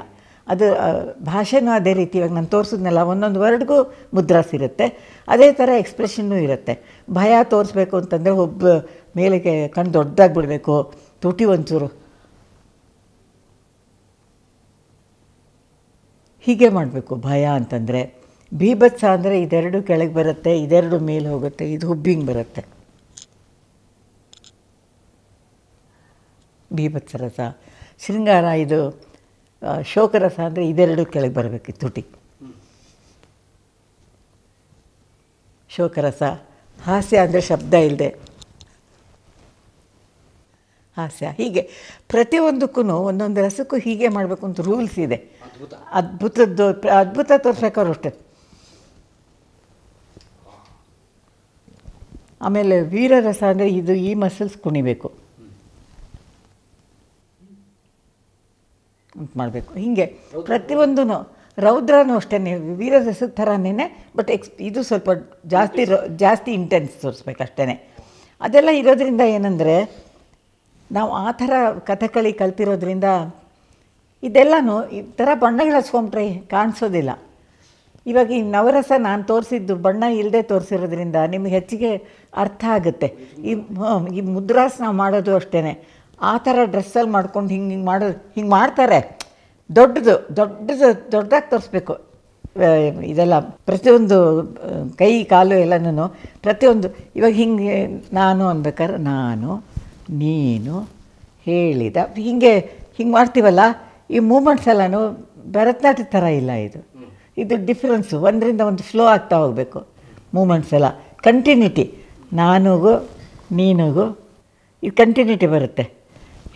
ಅದು ಭಾಷೆನೂ ಅದೇ ರೀತಿ ಇವಾಗ ನಾನು ತೋರಿಸಿದ್ನೆಲ್ಲ ಒಂದೊಂದು ವರ್ಡ್ಗೂ ಮುದ್ರಾಸ್ ಇರುತ್ತೆ ಅದೇ ಥರ ಎಕ್ಸ್ಪ್ರೆಷನ್ನೂ ಇರುತ್ತೆ ಭಯ ತೋರಿಸ್ಬೇಕು ಅಂತಂದರೆ ಒಬ್ಬ ಮೇಲೆಗೆ ಕಣ್ಣು ದೊಡ್ಡದಾಗಿ ಬಿಡಬೇಕು ತುಟಿ ಒಂಚೂರು ಹೀಗೆ ಮಾಡಬೇಕು ಭಯ ಅಂತಂದರೆ ಭೀಭತ್ಸ ಅಂದರೆ ಇದೆರಡು ಕೆಳಗೆ ಬರುತ್ತೆ ಇದೆರಡು ಮೇಲೆ ಹೋಗುತ್ತೆ ಇದು ಹುಬ್ಬಿಂಗ್ ಬರುತ್ತೆ ಭೀಭತ್ಸ ರಸ ಶೃಂಗಾರ ಇದು ಶೋಕರಸ ಅಂದರೆ ಇದೆರಡು ಕೆಳಗೆ ಬರಬೇಕು ತುಟಿ ಶೋಕರಸ ಹಾಸ್ಯ ಅಂದರೆ ಶಬ್ದ ಇಲ್ಲದೆ ಹಾಸ್ಯ ಹೀಗೆ ಪ್ರತಿಯೊಂದಕ್ಕೂ ಒಂದೊಂದು ರಸಕ್ಕೂ ಹೀಗೆ ಮಾಡಬೇಕು ಅಂತ ರೂಲ್ಸ್ ಇದೆ ಅದ್ಭುತದ್ದು ಅದ್ಭುತ ತೋರ್ಸೋಕ್ಕವ್ರು ಅಷ್ಟೇ ಆಮೇಲೆ ವೀರರಸ ಅಂದರೆ ಇದು ಈ ಮಸಲ್ಸ್ ಕುಣಿಬೇಕು ಅಂತ ಮಾಡಬೇಕು ಹೀಗೆ ಪ್ರತಿಯೊಂದೂ ರೌದ್ರನೂ ಅಷ್ಟೇ ವೀರರಸದ ಥರನೇ ಬಟ್ ಎಕ್ಸ್ ಇದು ಸ್ವಲ್ಪ ಜಾಸ್ತಿ ಜಾಸ್ತಿ ಇಂಟೆನ್ಸ್ ತೋರಿಸ್ಬೇಕು ಅಷ್ಟೇ ಅದೆಲ್ಲ ಇರೋದ್ರಿಂದ ಏನಂದರೆ ನಾವು ಆ ಥರ ಕಥಕಳಿ ಕಲ್ತಿರೋದ್ರಿಂದ ಇದೆಲ್ಲನೂ ಈ ಥರ ಬಣ್ಣಗಳ ಹಚ್ಕೊಂಬಿಟ್ರೆ ಕಾಣಿಸೋದಿಲ್ಲ ಇವಾಗ ಈ ನವರಸ ನಾನು ತೋರಿಸಿದ್ದು ಬಣ್ಣ ಇಲ್ಲದೆ ತೋರಿಸಿರೋದ್ರಿಂದ ನಿಮಗೆ ಹೆಚ್ಚಿಗೆ ಅರ್ಥ ಆಗುತ್ತೆ ಈ ಈ ಮುದ್ರಾಸ್ ನಾವು ಮಾಡೋದು ಅಷ್ಟೇ ಆ ಥರ ಡ್ರೆಸ್ಸಲ್ಲಿ ಮಾಡ್ಕೊಂಡು ಹಿಂಗೆ ಹಿಂಗೆ ಮಾಡೋದು ಹಿಂಗೆ ಮಾಡ್ತಾರೆ ದೊಡ್ಡದು ದೊಡ್ಡದು ದೊಡ್ಡದಾಗಿ ತೋರಿಸ್ಬೇಕು ಇದೆಲ್ಲ ಪ್ರತಿಯೊಂದು ಕೈ ಕಾಲು ಎಲ್ಲನೂ ಪ್ರತಿಯೊಂದು ಇವಾಗ ಹಿಂಗೆ ನಾನು ಅನ್ಬೇಕಾದ್ರೆ ನಾನು ನೀನು ಹೇಳಿದ ಹಿಂಗೆ ಹಿಂಗೆ ಮಾಡ್ತೀವಲ್ಲ ಈ ಮೂಮೆಂಟ್ಸ್ ಎಲ್ಲನೂ ಭರತನಾಟ್ಯ ಥರ ಇಲ್ಲ ಇದು ಇದು ಡಿಫ್ರೆನ್ಸು ಒಂದರಿಂದ ಒಂದು ಸ್ಲೋ ಆಗ್ತಾ ಹೋಗಬೇಕು ಮೂಮೆಂಟ್ಸ್ ಎಲ್ಲ ಕಂಟಿನ್ಯೂಟಿ ನಾನುಗೂ ನೀನುಗು ಇದು ಕಂಟಿನ್ಯೂಟಿ ಬರುತ್ತೆ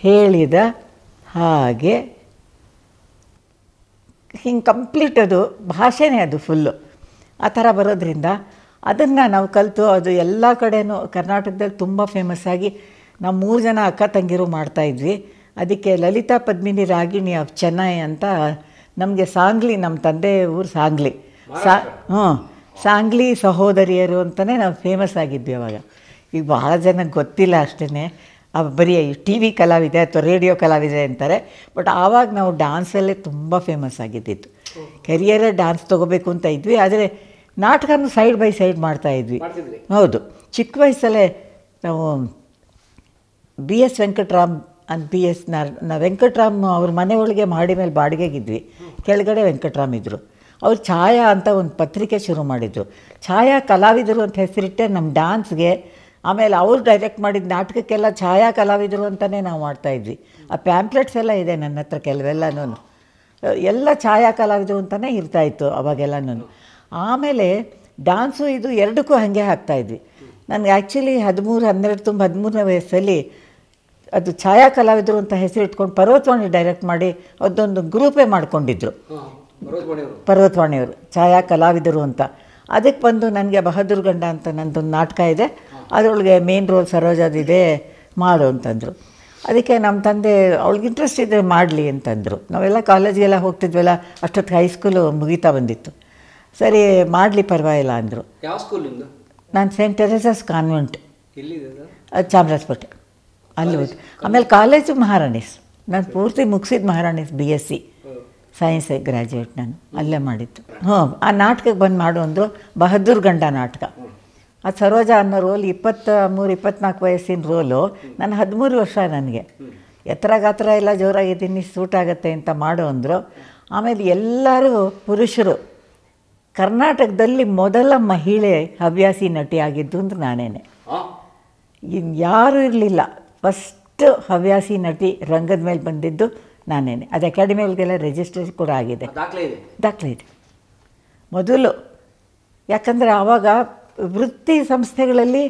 ಹೇಳಿದ ಹಾಗೆ ಹಿಂಗೆ ಕಂಪ್ಲೀಟ್ ಅದು ಭಾಷೆನೇ ಅದು ಫುಲ್ಲು ಆ ಥರ ಬರೋದ್ರಿಂದ ಅದನ್ನು ನಾವು ಕಲಿತು ಅದು ಎಲ್ಲ ಕಡೆಯೂ ಕರ್ನಾಟಕದಲ್ಲಿ ತುಂಬ ಫೇಮಸ್ಸಾಗಿ ನಾವು ಮೂರು ಜನ ಅಕ್ಕ ತಂಗಿರು ಮಾಡ್ತಾಯಿದ್ವಿ ಅದಕ್ಕೆ ಲಲಿತಾ ಪದ್ಮಿನಿ ರಾಗಿಣಿ ಆಫ್ ಚೆನ್ನೈ ಅಂತ ನಮಗೆ ಸಾಂಗ್ಲಿ ನಮ್ಮ ತಂದೆ ಊರು ಸಾಂಗ್ಲಿ ಸಾ ಹ್ಞೂ ಸಾಂಗ್ಲಿ ಸಹೋದರಿಯರು ಅಂತಲೇ ನಾವು ಫೇಮಸ್ ಆಗಿದ್ವಿ ಅವಾಗ ಈಗ ಭಾಳ ಜನಕ್ಕೆ ಗೊತ್ತಿಲ್ಲ ಅಷ್ಟೇ ಬರೀ ಟಿ ವಿ ಕಲಾವಿದೆ ಅಥವಾ ರೇಡಿಯೋ ಕಲಾವಿದೆ ಅಂತಾರೆ ಬಟ್ ಆವಾಗ ನಾವು ಡ್ಯಾನ್ಸಲ್ಲೇ ತುಂಬ ಫೇಮಸ್ ಆಗಿದ್ದಿತ್ತು ಕೆರಿಯರೇ ಡ್ಯಾನ್ಸ್ ತೊಗೋಬೇಕು ಅಂತ ಇದ್ವಿ ಆದರೆ ನಾಟಕನೂ ಸೈಡ್ ಬೈ ಸೈಡ್ ಮಾಡ್ತಾ ಇದ್ವಿ ಹೌದು ಚಿಕ್ಕ ವಯಸ್ಸಲ್ಲೇ ನಾವು ಬಿ ಎಸ್ ವೆಂಕಟರಾಮ್ ಅಂತ ಬಿ ಎಸ್ ನಾ ವೆಂಕಟರಾಮ್ ಅವ್ರ ಮನೆ ಒಳಗೆ ಮಾಡಿ ಮೇಲೆ ಬಾಡಿಗೆಗಿದ್ವಿ ಕೆಳಗಡೆ ವೆಂಕಟರಾಮ್ ಇದ್ದರು ಅವ್ರು ಛಾಯಾ ಅಂತ ಒಂದು ಪತ್ರಿಕೆ ಶುರು ಮಾಡಿದರು ಛಾಯಾ ಕಲಾವಿದರು ಅಂತ ಹೆಸರಿಟ್ಟೆ ನಮ್ಮ ಡ್ಯಾನ್ಸ್ಗೆ ಆಮೇಲೆ ಅವ್ರು ಡೈರೆಕ್ಟ್ ಮಾಡಿದ ನಾಟಕಕ್ಕೆಲ್ಲ ಛಾಯಾ ಕಲಾವಿದರು ಅಂತಲೇ ನಾವು ಮಾಡ್ತಾಯಿದ್ವಿ ಆ ಪ್ಯಾಂಪ್ಲೆಟ್ಸ್ ಎಲ್ಲ ಇದೆ ನನ್ನ ಹತ್ರ ಕೆಲವೆಲ್ಲನೂ ಎಲ್ಲ ಛಾಯಾ ಕಲಾವಿದರು ಅಂತಲೇ ಇರ್ತಾಯಿತ್ತು ಅವಾಗೆಲ್ಲನೂ ಆಮೇಲೆ ಡ್ಯಾನ್ಸು ಇದು ಎರಡಕ್ಕೂ ಹಾಗೆ ಹಾಕ್ತಾಯಿದ್ವಿ ನನಗೆ ಆ್ಯಕ್ಚುಲಿ ಹದಿಮೂರು ಹನ್ನೆರಡು ತುಂಬ ಹದಿಮೂರನೇ ವಯಸ್ಸಲ್ಲಿ ಅದು ಛಾಯಾ ಕಲಾವಿದರು ಅಂತ ಹೆಸರು ಇಟ್ಕೊಂಡು ಪರ್ವತವಾಣಿ ಡೈರೆಕ್ಟ್ ಮಾಡಿ ಅದೊಂದು ಗ್ರೂಪೇ ಮಾಡಿಕೊಂಡಿದ್ರು ಪರ್ವತವಾಣಿಯವರು ಛಾಯಾ ಕಲಾವಿದರು ಅಂತ ಅದಕ್ಕೆ ಬಂದು ನನಗೆ ಬಹದ್ದೂರ್ ಗಂಡ ಅಂತ ನನ್ನದೊಂದು ನಾಟಕ ಇದೆ ಅದರೊಳಗೆ ಮೇನ್ ರೋಲ್ ಸರೋಜಾದಿದೆ ಮಾಡು ಅಂತಂದರು ಅದಕ್ಕೆ ನಮ್ಮ ತಂದೆ ಅವಳಿಗೆ ಇಂಟ್ರೆಸ್ಟ್ ಇದ್ದರೆ ಮಾಡಲಿ ಅಂತಂದರು ನಾವೆಲ್ಲ ಕಾಲೇಜಿಗೆಲ್ಲ ಹೋಗ್ತಿದ್ವಲ್ಲ ಅಷ್ಟೊತ್ತಿಗೆ ಹೈಸ್ಕೂಲು ಮುಗೀತಾ ಬಂದಿತ್ತು ಸರಿ ಮಾಡಲಿ ಪರವಾಗಿಲ್ಲ ಅಂದರು ಯಾವ ಸ್ಕೂಲಿಂದ ನಾನು ಸೇಂಟ್ ಟೆರೆಸಸ್ ಕಾನ್ವೆಂಟ್ ಅದು ಚಾಮರಾಜಪೇಟೆ ಅಲ್ಲಿ ಆಮೇಲೆ ಕಾಲೇಜು ಮಹಾರಾಣಿಸ್ ನಾನು ಪೂರ್ತಿ ಮುಗಿಸಿದ Maharani's B S C science graduate ನಾನು ಅಲ್ಲೇ ಮಾಡಿದ್ದು ಹ್ಞೂ ಆ ನಾಟಕಕ್ಕೆ ಬಂದು ಮಾಡು ಅಂದರು ಬಹದ್ದೂರ್ ಗಂಡ ನಾಟಕ ಆ ಸರೋಜಾ ಅನ್ನೋ ರೋಲ್ ಇಪ್ಪತ್ತ ಮೂರು ಇಪ್ಪತ್ನಾಲ್ಕು ವಯಸ್ಸಿನ ರೋಲು ನಾನು ಹದಿಮೂರು ವರ್ಷ ನನಗೆ ಎತ್ತರ ಗಾತ್ರ ಎಲ್ಲ ಜೋರಾಗಿದ್ದೀನಿ ಸೂಟ್ ಆಗುತ್ತೆ ಅಂತ ಮಾಡು ಅಂದರು ಆಮೇಲೆ ಎಲ್ಲರೂ ಪುರುಷರು ಕರ್ನಾಟಕದಲ್ಲಿ ಮೊದಲ ಮಹಿಳೆ ಹವ್ಯಾಸಿ ನಟಿ ಆಗಿದ್ದು ಅಂದ್ರೆ ನಾನೇನೆ ಇನ್ನು ಯಾರೂ ಇರಲಿಲ್ಲ ಫಸ್ಟ್ ಹವ್ಯಾಸಿ ನಟಿ ರಂಗದ ಮೇಲೆ ಬಂದಿದ್ದು ನಾನೇನೆ ಅದು ಅಕಾಡೆಮಿಗಳಿಗೆಲ್ಲ ರಿಜಿಸ್ಟರ್ ಕೂಡ ಆಗಿದೆ ದಾಖಲೆ ಇದೆ ಮೊದಲು ಯಾಕಂದರೆ ಆವಾಗ ವೃತ್ತಿ ಸಂಸ್ಥೆಗಳಲ್ಲಿ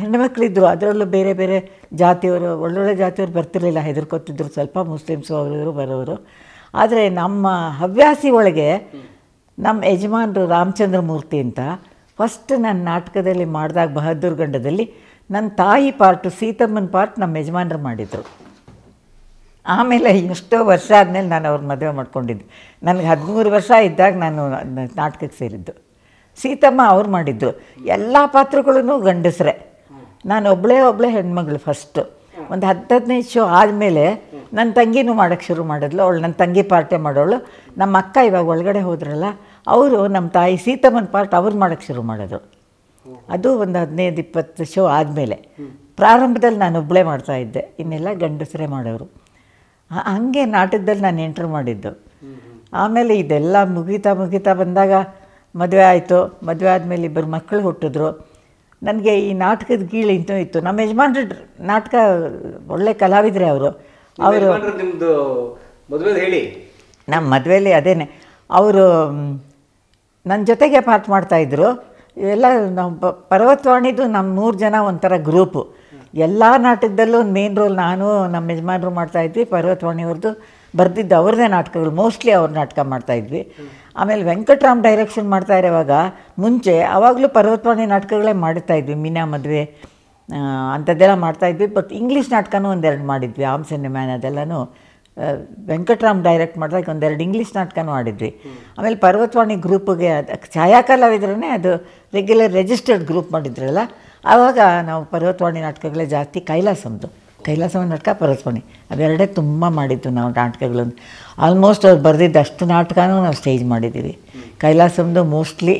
ಹೆಣ್ಣುಮಕ್ಳಿದ್ರು ಅದರಲ್ಲೂ ಬೇರೆ ಬೇರೆ ಜಾತಿಯವರು ಒಳ್ಳೊಳ್ಳೆ ಜಾತಿಯವರು ಬರ್ತಿರಲಿಲ್ಲ ಹೆದರ್ಕೊತಿದ್ರು ಸ್ವಲ್ಪ ಮುಸ್ಲಿಮ್ಸು ಅವರು ಬರೋರು ಆದರೆ ನಮ್ಮ ಹವ್ಯಾಸಿ ಒಳಗೆ ನಮ್ಮ ಯಜಮಾನರು ರಾಮಚಂದ್ರ ಮೂರ್ತಿ ಅಂತ ಫಸ್ಟ್ ನನ್ನ ನಾಟಕದಲ್ಲಿ ಮಾಡಿದಾಗ ಬಹದ್ದೂರ್ ಗಂಡದಲ್ಲಿ ನನ್ನ ತಾಯಿ ಪಾರ್ಟು ಸೀತಮ್ಮನ ಪಾರ್ಟ್ ನಮ್ಮ ಯಜಮಾನರು ಮಾಡಿದರು ಆಮೇಲೆ ಎಷ್ಟೋ ವರ್ಷ ಆದಮೇಲೆ ನಾನು ಅವ್ರ ಮದುವೆ ಮಾಡ್ಕೊಂಡಿದ್ದು ನನಗೆ ಹದಿಮೂರು ವರ್ಷ ಇದ್ದಾಗ ನಾನು ನಾಟಕಕ್ಕೆ ಸೇರಿದ್ದು ಸೀತಮ್ಮ ಅವ್ರು ಮಾಡಿದ್ದು ಎಲ್ಲ ಪಾತ್ರಗಳೂ ಗಂಡಸ್ರೆ ನಾನು ಒಬ್ಬಳೇ ಒಬ್ಬಳೇ ಹೆಣ್ಮಗಳು ಫಸ್ಟು ಒಂದು ಹತ್ತು ಹದಿನೈದು ಶೋ ಆದಮೇಲೆ ನನ್ನ ತಂಗಿನೂ ಮಾಡೋಕ್ಕೆ ಶುರು ಮಾಡಿದ್ಲು ಅವಳು ನನ್ನ ತಂಗಿ ಪಾರ್ಟೇ ಮಾಡೋಳು ನಮ್ಮ ಅಕ್ಕ ಇವಾಗ ಒಳಗಡೆ ಹೋದ್ರಲ್ಲ ಅವರು ನಮ್ಮ ತಾಯಿ ಸೀತಮ್ಮನ ಪಾರ್ಟ್ ಅವ್ರು ಮಾಡೋಕ್ಕೆ ಶುರು ಮಾಡಿದ್ರು ಅದು ಒಂದು ಹದಿನೈದು ಇಪ್ಪತ್ತು ಶೋ ಆದಮೇಲೆ ಪ್ರಾರಂಭದಲ್ಲಿ ನಾನು ಮಾಡ್ತಾ ಇದ್ದೆ ಇನ್ನೆಲ್ಲ ಗಂಡಸರೇ ಮಾಡೋರು ಹಾಗೆ ನಾಟಕದಲ್ಲಿ ನಾನು ಎಂಟ್ರ್ ಮಾಡಿದ್ದು ಆಮೇಲೆ ಇದೆಲ್ಲ ಮುಗಿತಾ ಮುಗಿತಾ ಬಂದಾಗ ಮದುವೆ ಆಯಿತು ಮದುವೆ ಆದಮೇಲೆ ಇಬ್ಬರು ಮಕ್ಕಳು ಹುಟ್ಟಿದ್ರು ನನಗೆ ಈ ನಾಟಕದ ಗೀಳು ಇಂತೂ ಇತ್ತು ನಮ್ಮ ಯಜಮಾನ್ರು ನಾಟಕ ಒಳ್ಳೆ ಕಲಾವಿದರೆ ಅವರು ಅವರು ನಿಮ್ಮದು ಹೇಳಿ ನಮ್ಮ ಮದುವೆಯಲ್ಲಿ ಅದೇನೆ ಅವರು ನನ್ನ ಜೊತೆಗೆ ಪಾಠ ಮಾಡ್ತಾಯಿದ್ರು ಎಲ್ಲ ನಮ್ಮ ಪರ್ವತವಾಣಿದು ನಮ್ಮ ಮೂರು ಜನ ಒಂಥರ ಗ್ರೂಪು ಎಲ್ಲ ನಾಟಕದಲ್ಲೂ ಮೇನ್ ರೋಲ್ ನಾನು ನಮ್ಮ ಯಜಮಾನರು ಮಾಡ್ತಾಯಿದ್ವಿ ಪರ್ವತವಾಣಿಯವ್ರದ್ದು ಬರೆದಿದ್ದು ಅವ್ರದೇ ನಾಟಕಗಳು ಮೋಸ್ಟ್ಲಿ ಅವ್ರ ನಾಟಕ ಮಾಡ್ತಾಯಿದ್ವಿ ಆಮೇಲೆ ವೆಂಕಟರಾಮ್ ಡೈರೆಕ್ಷನ್ ಮಾಡ್ತಾ ಇರೋವಾಗ ಮುಂಚೆ ಆವಾಗಲೂ ಪರ್ವತವಾಣಿ ನಾಟಕಗಳೇ ಮಾಡ್ತಾಯಿದ್ವಿ ಮೀನಾ ಮದುವೆ ಅಂಥದ್ದೆಲ್ಲ ಮಾಡ್ತಾಯಿದ್ವಿ ಬಟ್ ಇಂಗ್ಲೀಷ್ ನಾಟಕನೂ ಒಂದೆರಡು ಮಾಡಿದ್ವಿ ಆಮ್ ಸಿನಿಮ್ಯಾನ್ ಅದೆಲ್ಲನೂ ವೆಂಕಟರಾಮ್ ಡೈರೆಕ್ಟ್ ಮಾಡಿದಾಗ ಒಂದೆರಡು ಇಂಗ್ಲೀಷ್ ನಾಟಕನೂ ಆಡಿದ್ವಿ ಆಮೇಲೆ ಪರ್ವತವಾಣಿ ಗ್ರೂಪ್ಗೆ ಛಾಯಾಕಲಾವಿದ್ರೇ ಅದು ರೆಗ್ಯುಲರ್ ರಿಜಿಸ್ಟರ್ಡ್ ಗ್ರೂಪ್ ಮಾಡಿದ್ರಲ್ಲ ಆವಾಗ ನಾವು ಪರ್ವತವಾಣಿ ನಾಟಕಗಳೇ ಜಾಸ್ತಿ ಕೈಲಾಸಮ್ದು ಕೈಲಾಸವ ನಾಟಕ ಪರ್ವತವಾಣಿ ಅವೆರಡೇ ತುಂಬ ಮಾಡಿದ್ದು ನಾವು ನಾಟಕಗಳು ಆಲ್ಮೋಸ್ಟ್ ಅವ್ರು ಬರೆದಿದ್ದಷ್ಟು ಅಷ್ಟು ನಾಟಕನೂ ನಾವು ಸ್ಟೇಜ್ ಮಾಡಿದ್ದೀವಿ ಕೈಲಾಸಮ್ದು ಮೋಸ್ಟ್ಲಿ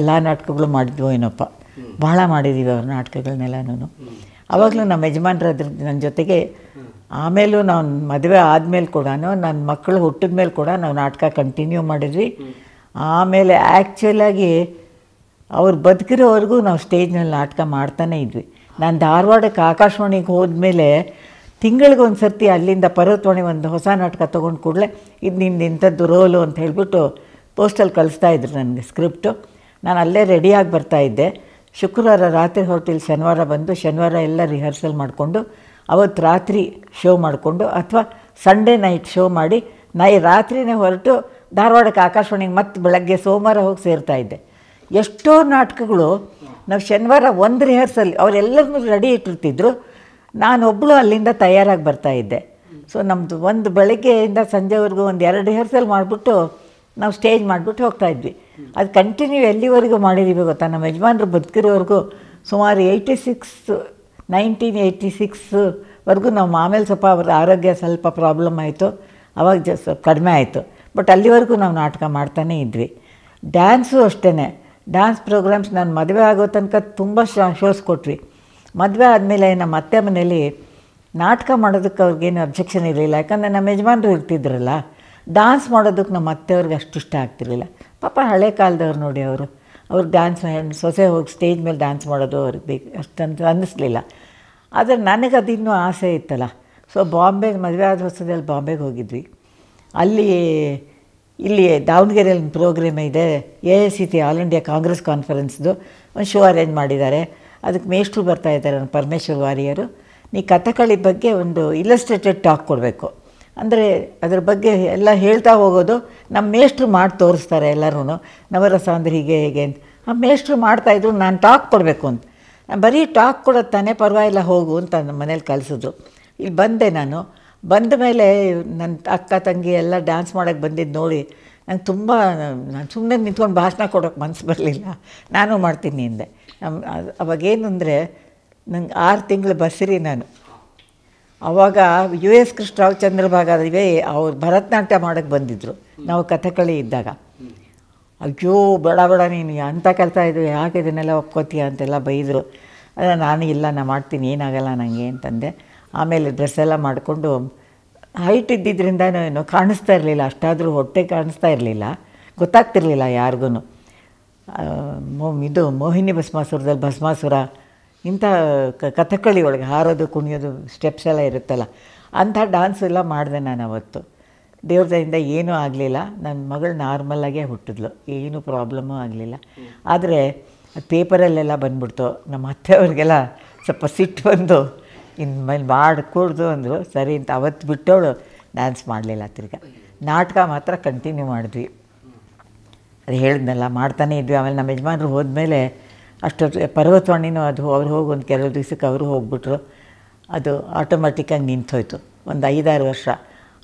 ಎಲ್ಲ ನಾಟಕಗಳು ಮಾಡಿದ್ವು ಏನಪ್ಪ ಬಹಳ ಮಾಡಿದ್ದೀವಿ ಅವ್ರ ನಾಟಕಗಳನ್ನೆಲ್ಲನೂ ಆವಾಗಲೂ ನಮ್ಮ ಯಜಮಾನ್ರ ನನ್ನ ಜೊತೆಗೆ ಆಮೇಲೂ ನಾನು ಮದುವೆ ಆದಮೇಲೆ ಕೂಡ ನನ್ನ ಮಕ್ಕಳು ಹುಟ್ಟಿದ ಮೇಲೆ ಕೂಡ ನಾವು ನಾಟಕ ಕಂಟಿನ್ಯೂ ಮಾಡಿದ್ವಿ ಆಮೇಲೆ ಆ್ಯಕ್ಚುಲಾಗಿ ಅವ್ರು ಬದುಕಿರೋವರೆಗೂ ನಾವು ಸ್ಟೇಜ್ನಲ್ಲಿ ನಾಟಕ ಮಾಡ್ತಾನೇ ಇದ್ವಿ ನಾನು ಧಾರವಾಡಕ್ಕೆ ಆಕಾಶವಾಣಿಗೆ ಹೋದ್ಮೇಲೆ ಒಂದು ಸರ್ತಿ ಅಲ್ಲಿಂದ ಪರ್ವತವಾಣಿ ಒಂದು ಹೊಸ ನಾಟಕ ತೊಗೊಂಡು ಕೂಡಲೇ ಇದು ನಿಂದು ಇಂಥದ್ದು ರೋಲು ಅಂತ ಹೇಳಿಬಿಟ್ಟು ಪೋಸ್ಟಲ್ಲಿ ಕಳಿಸ್ತಾ ಇದ್ರು ನನಗೆ ಸ್ಕ್ರಿಪ್ಟು ನಾನು ಅಲ್ಲೇ ರೆಡಿಯಾಗಿ ಬರ್ತಾಯಿದ್ದೆ ಶುಕ್ರವಾರ ರಾತ್ರಿ ಹೊರಟಿಲ್ಲಿ ಶನಿವಾರ ಬಂದು ಶನಿವಾರ ಎಲ್ಲ ರಿಹರ್ಸಲ್ ಮಾಡಿಕೊಂಡು ಅವತ್ತು ರಾತ್ರಿ ಶೋ ಮಾಡಿಕೊಂಡು ಅಥವಾ ಸಂಡೇ ನೈಟ್ ಶೋ ಮಾಡಿ ನೈ ರಾತ್ರಿನೇ ಹೊರಟು ಧಾರವಾಡಕ್ಕೆ ಆಕಾಶವಾಣಿಗೆ ಮತ್ತೆ ಬೆಳಗ್ಗೆ ಸೋಮವಾರ ಹೋಗಿ ಸೇರ್ತಾ ಇದ್ದೆ ಎಷ್ಟೋ ನಾಟಕಗಳು ನಾವು ಶನಿವಾರ ಒಂದು ರಿಹರ್ಸಲ್ ಅವರೆಲ್ಲರನ್ನೂ ರೆಡಿ ಇಟ್ಟಿರ್ತಿದ್ರು ನಾನೊಬ್ಬಳು ಅಲ್ಲಿಂದ ತಯಾರಾಗಿ ಬರ್ತಾಯಿದ್ದೆ ಸೊ ನಮ್ಮದು ಒಂದು ಬೆಳಗ್ಗೆಯಿಂದ ಸಂಜೆವರೆಗೂ ಒಂದು ಎರಡು ರಿಹರ್ಸಲ್ ಮಾಡಿಬಿಟ್ಟು ನಾವು ಸ್ಟೇಜ್ ಮಾಡಿಬಿಟ್ಟು ಹೋಗ್ತಾಯಿದ್ವಿ ಅದು ಕಂಟಿನ್ಯೂ ಎಲ್ಲಿವರೆಗೂ ಮಾಡಿದೀವಿ ಗೊತ್ತಾ ನಮ್ಮ ಯಜಮಾನರು ಬದುಕಿರೋವರೆಗೂ ಸುಮಾರು ಏಯ್ಟಿ ಸಿಕ್ಸ್ ನೈನ್ಟೀನ್ ಏಯ್ಟಿ ಸಿಕ್ಸ್ವರೆಗೂ ನಾವು ಆಮೇಲೆ ಸ್ವಲ್ಪ ಅವ್ರ ಆರೋಗ್ಯ ಸ್ವಲ್ಪ ಪ್ರಾಬ್ಲಮ್ ಆಯಿತು ಅವಾಗ ಜ ಸ್ವಲ್ಪ ಕಡಿಮೆ ಆಯಿತು ಬಟ್ ಅಲ್ಲಿವರೆಗೂ ನಾವು ನಾಟಕ ಮಾಡ್ತಾನೇ ಇದ್ವಿ ಡ್ಯಾನ್ಸು ಅಷ್ಟೇ ಡ್ಯಾನ್ಸ್ ಪ್ರೋಗ್ರಾಮ್ಸ್ ನಾನು ಮದುವೆ ಆಗೋ ತನಕ ತುಂಬ ಶೋಸ್ ಕೊಟ್ವಿ ಮದುವೆ ಆದಮೇಲೆ ನಮ್ಮ ಅತ್ತೆ ಮನೇಲಿ ನಾಟಕ ಮಾಡೋದಕ್ಕೆ ಅವ್ರಿಗೇನು ಅಬ್ಜೆಕ್ಷನ್ ಇರಲಿಲ್ಲ ಯಾಕಂದರೆ ನಮ್ಮ ಯಜಮಾನರು ಇರ್ತಿದ್ರಲ್ಲ ಡ್ಯಾನ್ಸ್ ಮಾಡೋದಕ್ಕೆ ನಮ್ಮ ಅತ್ತೆಯವ್ರಿಗೆ ಅಷ್ಟು ಇಷ್ಟ ಆಗ್ತಿರಲಿಲ್ಲ ಪಾಪ ಹಳೆ ಕಾಲದವ್ರು ನೋಡಿ ಅವರು ಅವ್ರು ಡ್ಯಾನ್ಸ್ ಸೊಸೆ ಹೋಗಿ ಸ್ಟೇಜ್ ಮೇಲೆ ಡ್ಯಾನ್ಸ್ ಮಾಡೋದು ಅವ್ರಿಗೆ ಬೇಕು ಅಷ್ಟಂತ ಅನ್ನಿಸ್ಲಿಲ್ಲ ಆದರೆ ನನಗೆ ಅದಿನ್ನೂ ಆಸೆ ಇತ್ತಲ್ಲ ಸೊ ಬಾಂಬೆಗೆ ಮದುವೆ ಆದ ಹೊಸದಲ್ಲಿ ಬಾಂಬೆಗೆ ಹೋಗಿದ್ವಿ ಅಲ್ಲಿ ಇಲ್ಲಿ ದಾವಣಗೆರೆಯಲ್ಲಿ ಒಂದು ಪ್ರೋಗ್ರಾಮ್ ಇದೆ A I C T all India Congress ಕಾನ್ಫರೆನ್ಸ್ದು ಒಂದು ಶೋ ಅರೇಂಜ್ ಮಾಡಿದ್ದಾರೆ ಅದಕ್ಕೆ ಮೇಷ್ಟ್ರು ಬರ್ತಾ ಇದ್ದಾರೆ ಪರಮೇಶ್ವರ್ ವಾರಿಯರು ನೀ ಕಥಕಳಿ ಬಗ್ಗೆ ಒಂದು ಇಲಸ್ಟ್ರೇಟೆಡ್ ಟಾಕ್ ಕೊಡಬೇಕು ಅಂದರೆ ಅದರ ಬಗ್ಗೆ ಎಲ್ಲ ಹೇಳ್ತಾ ಹೋಗೋದು ನಮ್ಮ ಮೇಷ್ಟ್ರು ಮಾಡಿ ತೋರಿಸ್ತಾರೆ ಎಲ್ಲರೂ ನವರಸ ಅಂದರೆ ಹೀಗೆ ಹೇಗೆ ಅಂತ ಆ ಮೇಷ್ಟ್ರು ಮಾಡ್ತಾಯಿದ್ರು ನಾನು ಟಾಕ್ ಕೊಡಬೇಕು ಅಂತ ನಾನು ಬರೀ ಟಾಕ್ ಕೊಡೋದು ತಾನೇ ಪರವಾಗಿಲ್ಲ ಹೋಗು ಅಂತ ನಮ್ಮ ಮನೇಲಿ ಕಲಿಸೋದು ಇಲ್ಲಿ ಬಂದೆ ನಾನು ಬಂದ ಮೇಲೆ ನನ್ನ ಅಕ್ಕ ತಂಗಿ ಎಲ್ಲ ಡ್ಯಾನ್ಸ್ ಮಾಡೋಕ್ಕೆ ಬಂದಿದ್ದು ನೋಡಿ ನಂಗೆ ತುಂಬ ನಾನು ಸುಮ್ಮನೆ ನಿಂತ್ಕೊಂಡು ಭಾಷಣ ಕೊಡೋಕ್ಕೆ ಮನಸ್ಸು ಬರಲಿಲ್ಲ ನಾನು ಮಾಡ್ತೀನಿ ಹಿಂದೆ ಅವಾಗೇನು ಅಂದರೆ ನಂಗೆ ಆರು ತಿಂಗಳು ಬಸ್ಸಿರಿ ನಾನು ಅವಾಗ ಯು ಎಸ್ ಕೃಷ್ಣರಾವ್ ಚಂದ್ರಭಾಗದವೇ ಅವ್ರು ಭರತನಾಟ್ಯ ಮಾಡೋಕ್ಕೆ ಬಂದಿದ್ದರು ನಾವು ಕಥಕಳಿ ಇದ್ದಾಗ ಅಯ್ಯೋ ಬೇಡ ಬೇಡ ನೀನು ಅಂತ ಕಲ್ತಾ ಇದ್ವಿ ಯಾಕೆ ಇದನ್ನೆಲ್ಲ ಒಪ್ಕೋತೀಯ ಅಂತೆಲ್ಲ ಬೈದರು ಅಲ್ಲ ನಾನು ಇಲ್ಲ ನಾನು ಮಾಡ್ತೀನಿ ಏನಾಗಲ್ಲ ನನಗೆ ಅಂತಂದೆ ಆಮೇಲೆ ಡ್ರೆಸ್ ಎಲ್ಲ ಮಾಡಿಕೊಂಡು ಹೈಟ್ ಇದ್ದಿದ್ದರಿಂದ ಏನು ಕಾಣಿಸ್ತಾ ಇರಲಿಲ್ಲ ಅಷ್ಟಾದರೂ ಹೊಟ್ಟೆ ಕಾಣಿಸ್ತಾ ಇರಲಿಲ್ಲ ಗೊತ್ತಾಗ್ತಿರ್ಲಿಲ್ಲ ಯಾರಿಗೂ ಇದು ಮೋಹಿನಿ ಭಸ್ಮಾಸುರದಲ್ಲಿ ಭಸ್ಮಾಸುರ ಇಂಥ ಕಥಕ್ಕಳಿ ಒಳಗೆ ಹಾರೋದು ಕುಣಿಯೋದು ಸ್ಟೆಪ್ಸ್ ಎಲ್ಲ ಇರುತ್ತಲ್ಲ ಅಂಥ ಡ್ಯಾನ್ಸ್ ಎಲ್ಲ ಮಾಡಿದೆ ನಾನು ಅವತ್ತು ದೇವ್ರದಿಂದ ಏನೂ ಆಗಲಿಲ್ಲ ನನ್ನ ಮಗಳು ನಾರ್ಮಲಾಗೇ ಹುಟ್ಟಿದ್ಲು ಏನೂ ಪ್ರಾಬ್ಲಮ್ಮೂ ಆಗಲಿಲ್ಲ ಆದರೆ ಪೇಪರಲ್ಲೆಲ್ಲ ಬಂದ್ಬಿಡ್ತು ನಮ್ಮ ಅತ್ತೆಯವ್ರಿಗೆಲ್ಲ ಸ್ವಲ್ಪ ಸಿಟ್ಟು ಬಂದು ಇನ್ಮೇಲೆ ಮಾಡಿಕೊಡ್ದು ಅಂದರು ಸರಿ ಅಂತ ಅವತ್ತು ಬಿಟ್ಟವಳು ಡ್ಯಾನ್ಸ್ ಮಾಡಲಿಲ್ಲ ತಿರ್ಗ ನಾಟಕ ಮಾತ್ರ ಕಂಟಿನ್ಯೂ ಮಾಡಿದ್ವಿ ಅದು ಹೇಳಿದ್ನಲ್ಲ ಮಾಡ್ತಾನೆ ಇದ್ವಿ ಆಮೇಲೆ ನಮ್ಮ ಯಜಮಾನ್ರು ಹೋದ್ಮೇಲೆ ಅಷ್ಟೊತ್ತು ಪರ್ವತವಾಣಿನೂ ಅದು ಅವ್ರು ಹೋಗಿ ಒಂದು ಕೆಲವು ದಿವ್ಸಕ್ಕೆ ಅವರು ಹೋಗ್ಬಿಟ್ರು ಅದು ಆಟೋಮೆಟಿಕ್ಕಾಗಿ ನಿಂತೋಯ್ತು ಒಂದು ಐದಾರು ವರ್ಷ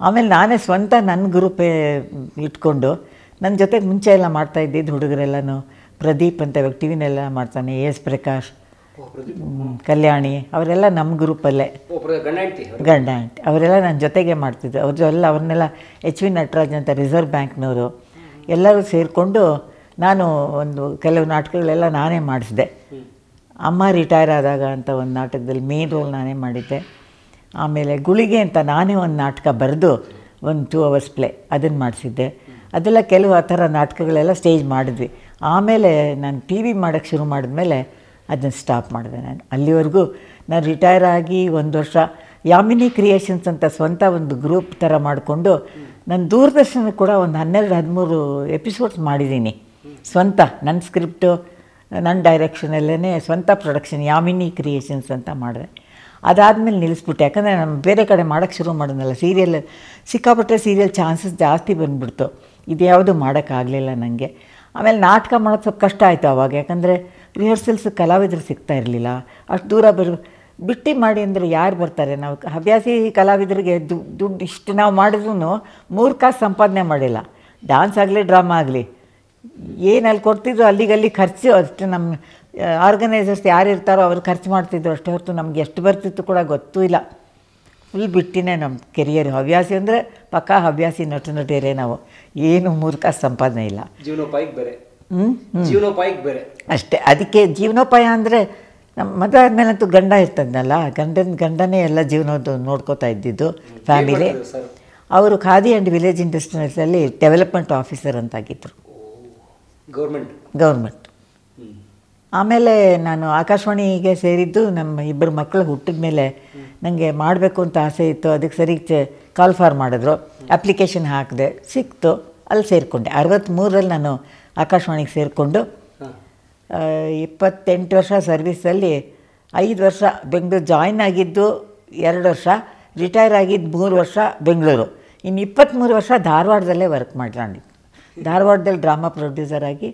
ಆಮೇಲೆ ನಾನೇ ಸ್ವಂತ ನನ್ನ ಗ್ರೂಪೇ ಇಟ್ಕೊಂಡು ನನ್ನ ಜೊತೆಗೆ ಮುಂಚೆ ಎಲ್ಲ ಮಾಡ್ತಾ ಇದ್ದಿದ್ದು ಹುಡುಗರೆಲ್ಲನೂ ಪ್ರದೀಪ್ ಅಂತ ಇವಾಗ ಟಿ ವಿನೆಲ್ಲ ಮಾಡ್ತಾನೆ ಎಸ್ ಪ್ರಕಾಶ್ ಕಲ್ಯಾಣಿ ಅವರೆಲ್ಲ ನಮ್ಮ ಗ್ರೂಪಲ್ಲೇ ಗಂಡ ಆಂಟಿ ಅವರೆಲ್ಲ ನನ್ನ ಜೊತೆಗೆ ಮಾಡ್ತಿದ್ದೆ ಅವ್ರ ಎಲ್ಲ ಅವ್ರನ್ನೆಲ್ಲ ಎಚ್ ವಿ ನಟರಾಜ್ ಅಂತ ರಿಸರ್ವ್ ಬ್ಯಾಂಕ್ನವರು ಎಲ್ಲರೂ ಸೇರಿಕೊಂಡು ನಾನು ಒಂದು ಕೆಲವು ನಾಟಕಗಳೆಲ್ಲ ನಾನೇ ಮಾಡಿಸಿದೆ ಅಮ್ಮ ರಿಟೈರ್ ಆದಾಗ ಅಂತ ಒಂದು ನಾಟಕದಲ್ಲಿ ಮೇನ್ ರೋಲ್ ನಾನೇ ಮಾಡಿದ್ದೆ ಆಮೇಲೆ ಗುಳಿಗೆ ಅಂತ ನಾನೇ ಒಂದು ನಾಟಕ ಬರೆದು ಒಂದು ಟೂ ಅವರ್ಸ್ ಪ್ಲೇ ಅದನ್ನು ಮಾಡಿಸಿದ್ದೆ ಅದೆಲ್ಲ ಕೆಲವು ಆ ಥರ ನಾಟಕಗಳೆಲ್ಲ ಸ್ಟೇಜ್ ಮಾಡಿದ್ವಿ ಆಮೇಲೆ ನಾನು ಟಿ ವಿ ಮಾಡೋಕ್ಕೆ ಶುರು ಮಾಡಿದ್ಮೇಲೆ ಅದನ್ನು ಸ್ಟಾಪ್ ಮಾಡಿದೆ ನಾನು ಅಲ್ಲಿವರೆಗೂ ನಾನು ರಿಟೈರ್ ಆಗಿ ಒಂದು ವರ್ಷ ಯಾಮಿನಿ ಕ್ರಿಯೇಷನ್ಸ್ ಅಂತ ಸ್ವಂತ ಒಂದು ಗ್ರೂಪ್ ಥರ ಮಾಡಿಕೊಂಡು ನಾನು ದೂರದರ್ಶನ ಕೂಡ ಒಂದು ಹನ್ನೆರಡು ಹದಿಮೂರು ಎಪಿಸೋಡ್ಸ್ ಮಾಡಿದ್ದೀನಿ ಸ್ವಂತ ನನ್ನ ಸ್ಕ್ರಿಪ್ಟು ನನ್ನ ಡೈರೆಕ್ಷನಲ್ಲೇ ಸ್ವಂತ ಪ್ರೊಡಕ್ಷನ್ ಯಾಮಿನಿ ಕ್ರಿಯೇಷನ್ಸ್ ಅಂತ ಮಾಡಿದೆ ಅದಾದಮೇಲೆ ನಿಲ್ಲಿಸ್ಬಿಟ್ಟೆ ಯಾಕಂದರೆ ನಾನು ಬೇರೆ ಕಡೆ ಮಾಡೋಕ್ಕೆ ಶುರು ಮಾಡೋದಲ್ಲ ಸೀರಿಯಲ್ ಸಿಕ್ಕಾಪಟ್ಟೆ ಸೀರಿಯಲ್ ಚಾನ್ಸಸ್ ಜಾಸ್ತಿ ಬಂದುಬಿಡ್ತು ಇದು ಯಾವುದು ಮಾಡೋಕ್ಕಾಗಲಿಲ್ಲ ನನಗೆ ಆಮೇಲೆ ನಾಟಕ ಮಾಡೋದು ಸ್ವಲ್ಪ ಕಷ್ಟ ಆಯಿತು ಅವಾಗ ಯಾಕಂದರೆ ರಿಹರ್ಸಲ್ಸ್ ಕಲಾವಿದರು ಸಿಗ್ತಾ ಇರಲಿಲ್ಲ ಅಷ್ಟು ದೂರ ಬರು ಬಿಟ್ಟು ಮಾಡಿ ಅಂದರೆ ಯಾರು ಬರ್ತಾರೆ ನಾವು ಹವ್ಯಾಸಿ ಕಲಾವಿದರಿಗೆ ದುಡ್ಡು ಇಷ್ಟು ನಾವು ಮಾಡಿದ್ರೂ ಮೂರು ಕಾಸು ಸಂಪಾದನೆ ಮಾಡಿಲ್ಲ ಡಾನ್ಸ್ ಆಗಲಿ ಡ್ರಾಮಾ ಆಗಲಿ ಏನು ಅಲ್ಲಿ ಕೊಡ್ತಿದ್ರು ಅಲ್ಲಿಗಲ್ಲಿ ಖರ್ಚು ಅಷ್ಟು ನಮ್ಮ ಆರ್ಗನೈಸರ್ಸ್ ಯಾರು ಇರ್ತಾರೋ ಅವ್ರು ಖರ್ಚು ಮಾಡ್ತಿದ್ರು ಅಷ್ಟೇ ಹೊರತು ನಮ್ಗೆ ಎಷ್ಟು ಬರ್ತಿತ್ತು ಕೂಡ ಗೊತ್ತೂ ಇಲ್ಲ ಫುಲ್ ಬಿಟ್ಟಿನೇ ನಮ್ಮ ಕೆರಿಯರ್ ಹವ್ಯಾಸಿ ಅಂದರೆ ಪಕ್ಕಾ ಹವ್ಯಾಸಿ ನಟು ನಟಿಯರೇ ನಾವು ಏನು ಮೂರ್ಖ ಸಂಪಾದನೆ ಇಲ್ಲ ಜೀವನೋಪಾಯಕ್ಕೆ ಬೇರೆ ಹ್ಞೂ ಜೀವನೋಪಾಯಕ್ಕೆ ಬೇರೆ ಅಷ್ಟೇ ಅದಕ್ಕೆ ಜೀವನೋಪಾಯ ಅಂದರೆ ನಮ್ಮ ಮದುವೆ ಆದಮೇಲಂತೂ ಗಂಡ ಇರ್ತದಲ್ಲ ಗಂಡನ ಗಂಡನೇ ಎಲ್ಲ ಜೀವನದ್ದು ನೋಡ್ಕೋತಾ ಇದ್ದಿದ್ದು ಫ್ಯಾಮಿಲಿ ಅವರು ಖಾದಿ ಆ್ಯಂಡ್ ವಿಲೇಜ್ ಇಂಡಸ್ಟ್ರೀಸಲ್ಲಿ ಡೆವಲಪ್ಮೆಂಟ್ ಆಫೀಸರ್ ಅಂತಾಗಿದ್ದರು ಗೌರ್ಮೆಂಟ್ ಗೌರ್ಮೆಂಟ್ ಆಮೇಲೆ ನಾನು ಆಕಾಶವಾಣಿಗೆ ಸೇರಿದ್ದು ನಮ್ಮ ಇಬ್ಬರು ಮಕ್ಕಳು ಹುಟ್ಟಿದ ಮೇಲೆ ನನಗೆ ಮಾಡಬೇಕು ಅಂತ ಆಸೆ ಇತ್ತು ಅದಕ್ಕೆ ಸರಿ ಕಾಲ್ ಫಾರ್ ಮಾಡಿದ್ರು ಅಪ್ಲಿಕೇಶನ್ ಹಾಕಿದೆ ಸಿಕ್ತು ಅಲ್ಲಿ ಸೇರಿಕೊಂಡೆ ಅರವತ್ತ್ಮೂರರಲ್ಲಿ ನಾನು ಆಕಾಶವಾಣಿಗೆ ಸೇರಿಕೊಂಡು ಇಪ್ಪತ್ತೆಂಟು ವರ್ಷ ಸರ್ವಿಸಲ್ಲಿ ಐದು ವರ್ಷ ಬೆಂಗಳೂರು ಜಾಯ್ನ್ ಆಗಿದ್ದು ಎರಡು ವರ್ಷ ರಿಟೈರ್ ಆಗಿದ್ದು ಮೂರು ವರ್ಷ ಬೆಂಗಳೂರು ಇನ್ನು ಇಪ್ಪತ್ತ್ಮೂರು ವರ್ಷ ಧಾರವಾಡದಲ್ಲೇ ವರ್ಕ್ ಮಾಡ್ಕೊಂಡಿದ್ದು ಧಾರವಾಡದಲ್ಲಿ ಡ್ರಾಮಾ ಪ್ರೊಡ್ಯೂಸರ್ ಆಗಿ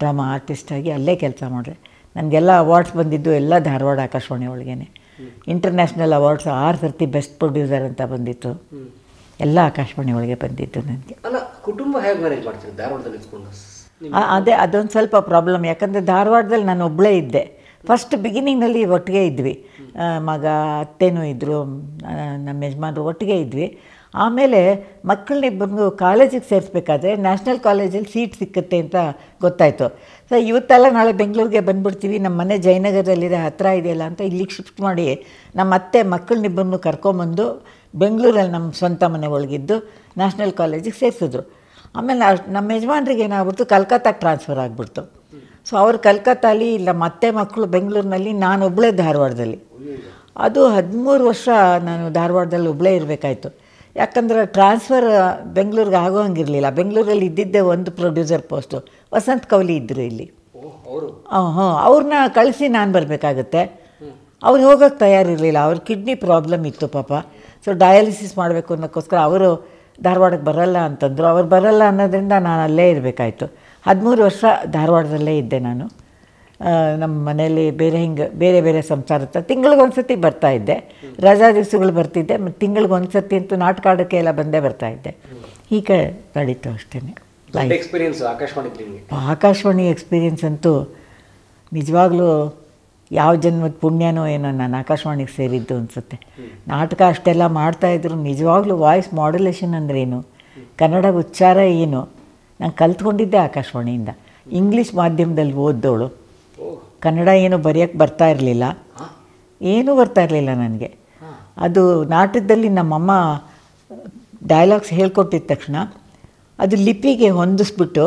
ಡ್ರಾಮಾ ಆರ್ಟಿಸ್ಟ್ ಆಗಿ ಅಲ್ಲೇ ಕೆಲಸ ಮಾಡಿದೆ ನನಗೆಲ್ಲ ಅವಾರ್ಡ್ಸ್ ಬಂದಿದ್ದು ಎಲ್ಲ ಧಾರವಾಡ ಆಕಾಶವಾಣಿ ಒಳಗೇ ಇಂಟರ್ನ್ಯಾಷನಲ್ ಅವಾರ್ಡ್ಸ್ ಆರು ಸರ್ತಿ ಬೆಸ್ಟ್ ಪ್ರೊಡ್ಯೂಸರ್ ಅಂತ ಬಂದಿತ್ತು ಎಲ್ಲ ಆಕಾಶವಾಣಿ ಒಳಗೆ ಬಂದಿತ್ತು ನನಗೆ ಅಲ್ಲ ಕುಟುಂಬ ಹೇಗೆ ಮ್ಯಾನೇಜ್ ಧಾರವಾಡದಲ್ಲಿ ಅದೇ ಅದೊಂದು ಸ್ವಲ್ಪ ಪ್ರಾಬ್ಲಮ್ ಯಾಕಂದರೆ ಧಾರವಾಡದಲ್ಲಿ ನಾನು ಒಬ್ಬಳೇ ಇದ್ದೆ ಫಸ್ಟ್ ಬಿಗಿನಿಂಗ್ನಲ್ಲಿ ಒಟ್ಟಿಗೆ ಇದ್ವಿ ಮಗ ಅತ್ತೆನೂ ಇದ್ದರು ನಮ್ಮ ಯಜಮಾನರು ಒಟ್ಟಿಗೆ ಇದ್ವಿ ಆಮೇಲೆ ಮಕ್ಕಳನ್ನಿಬ್ಬರಿಗೂ ಕಾಲೇಜಿಗೆ ಸೇರಿಸ್ಬೇಕಾದ್ರೆ ನ್ಯಾಷನಲ್ ಕಾಲೇಜಲ್ಲಿ ಸೀಟ್ ಸಿಕ್ಕುತ್ತೆ ಅಂತ ಗೊತ್ತಾಯಿತು ಸೊ ಇವತ್ತೆಲ್ಲ ನಾಳೆ ಬೆಂಗಳೂರಿಗೆ ಬಂದುಬಿಡ್ತೀವಿ ನಮ್ಮ ಮನೆ ಜಯನಗರದಲ್ಲಿದೆ ಹತ್ತಿರ ಇದೆಯಲ್ಲ ಅಂತ ಇಲ್ಲಿಗೆ ಶಿಫ್ಟ್ ಮಾಡಿ ನಮ್ಮ ಅತ್ತೆ ಮಕ್ಕಳನ್ನಿಬ್ಬರನ್ನು ಕರ್ಕೊಂಬಂದು ಬೆಂಗಳೂರಲ್ಲಿ ನಮ್ಮ ಸ್ವಂತ ಮನೆ ಒಳಗಿದ್ದು ನ್ಯಾಷನಲ್ ಕಾಲೇಜಿಗೆ ಸೇರಿಸಿದ್ರು ಆಮೇಲೆ ನಮ್ಮ ಯಜಮಾನ್ರಿಗೆ ಏನಾಗ್ಬಿಡ್ತು ಕಲ್ಕತ್ತಾಗೆ ಟ್ರಾನ್ಸ್ಫರ್ ಆಗಿಬಿಡ್ತು ಸೊ ಅವ್ರು ಕಲ್ಕತ್ತಾಲಿ ಇಲ್ಲ ಮತ್ತೆ ಮಕ್ಕಳು ಬೆಂಗಳೂರಿನಲ್ಲಿ ನಾನು ಒಬ್ಬಳೇ ಧಾರವಾಡದಲ್ಲಿ ಅದು ಹದಿಮೂರು ವರ್ಷ ನಾನು ಧಾರವಾಡದಲ್ಲಿ ಒಬ್ಬಳೇ ಇರಬೇಕಾಯ್ತು ಯಾಕಂದ್ರೆ ಟ್ರಾನ್ಸ್ಫರ್ ಬೆಂಗಳೂರಿಗೆ ಆಗೋ ಹಂಗಿರಲಿಲ್ಲ ಬೆಂಗಳೂರಲ್ಲಿ ಇದ್ದಿದ್ದೆ ಒಂದು ಪ್ರೊಡ್ಯೂಸರ್ ಪೋಸ್ಟು ವಸಂತ್ ಕೌಲಿ ಇದ್ದರು ಇಲ್ಲಿ ಹಾಂ ಹಾಂ ಅವ್ರನ್ನ ಕಳಿಸಿ ನಾನು ಬರಬೇಕಾಗುತ್ತೆ ಅವ್ರು ಹೋಗೋಕ್ಕೆ ತಯಾರಿರಲಿಲ್ಲ ಅವ್ರ ಕಿಡ್ನಿ ಪ್ರಾಬ್ಲಮ್ ಇತ್ತು ಪಾಪ ಸೊ ಡಯಾಲಿಸಿಸ್ ಮಾಡಬೇಕು ಅನ್ನೋಕ್ಕೋಸ್ಕರ ಅವರು ಧಾರವಾಡಕ್ಕೆ ಬರಲ್ಲ ಅಂತಂದರು ಅವ್ರು ಬರಲ್ಲ ಅನ್ನೋದ್ರಿಂದ ನಾನು ಅಲ್ಲೇ ಇರಬೇಕಾಯ್ತು ಹದಿಮೂರು ವರ್ಷ ಧಾರವಾಡದಲ್ಲೇ ಇದ್ದೆ ನಾನು ನಮ್ಮ ಮನೆಯಲ್ಲಿ ಬೇರೆ ಹಿಂಗೆ ಬೇರೆ ಬೇರೆ ಸಂಸಾರ ಇತ್ತು ತಿಂಗಳಿಗೊಂದು ಸತಿ ಬರ್ತಾಯಿದ್ದೆ ರಜಾ ದಿವಸಗಳು ಬರ್ತಿದ್ದೆ ಮತ್ತು ತಿಂಗಳಿಗೊಂದು ಸತಿ ಅಂತೂ ನಾಟಕಾಡಕ್ಕೆ ಎಲ್ಲ ಬಂದೇ ಬರ್ತಾಯಿದ್ದೆ ಈಗ ನಡೀತು ಅಷ್ಟೇ ಎಕ್ಸ್ಪೀರಿಯನ್ಸ್ ಆಕಾಶವಾಣಿ ಆಕಾಶವಾಣಿ ಎಕ್ಸ್ಪೀರಿಯನ್ಸ್ ಅಂತೂ ನಿಜವಾಗ್ಲೂ ಯಾವ ಜನ್ಮದ ಪುಣ್ಯನೋ ಏನೋ ನಾನು ಆಕಾಶವಾಣಿಗೆ ಸೇರಿದ್ದು ಅನಿಸುತ್ತೆ ನಾಟಕ ಅಷ್ಟೆಲ್ಲ ಮಾಡ್ತಾಯಿದ್ರು ನಿಜವಾಗ್ಲೂ ವಾಯ್ಸ್ ಮಾಡ್ಯುಲೇಷನ್ ಅಂದ್ರೇನು ಕನ್ನಡ ಉಚ್ಚಾರ ಏನು ನಾನು ಕಲ್ತ್ಕೊಂಡಿದ್ದೆ ಆಕಾಶವಾಣಿಯಿಂದ ಇಂಗ್ಲೀಷ್ ಮಾಧ್ಯಮದಲ್ಲಿ ಓದ್ದೋಳು ಕನ್ನಡ ಏನು ಬರೆಯೋಕ್ಕೆ ಬರ್ತಾ ಇರಲಿಲ್ಲ ಏನೂ ಬರ್ತಾ ಇರಲಿಲ್ಲ ನನಗೆ ಅದು ನಾಟಕದಲ್ಲಿ ನಮ್ಮಮ್ಮ ಡೈಲಾಗ್ಸ್ ಹೇಳ್ಕೊಟ್ಟಿದ ತಕ್ಷಣ ಅದು ಲಿಪಿಗೆ ಹೊಂದಿಸ್ಬಿಟ್ಟು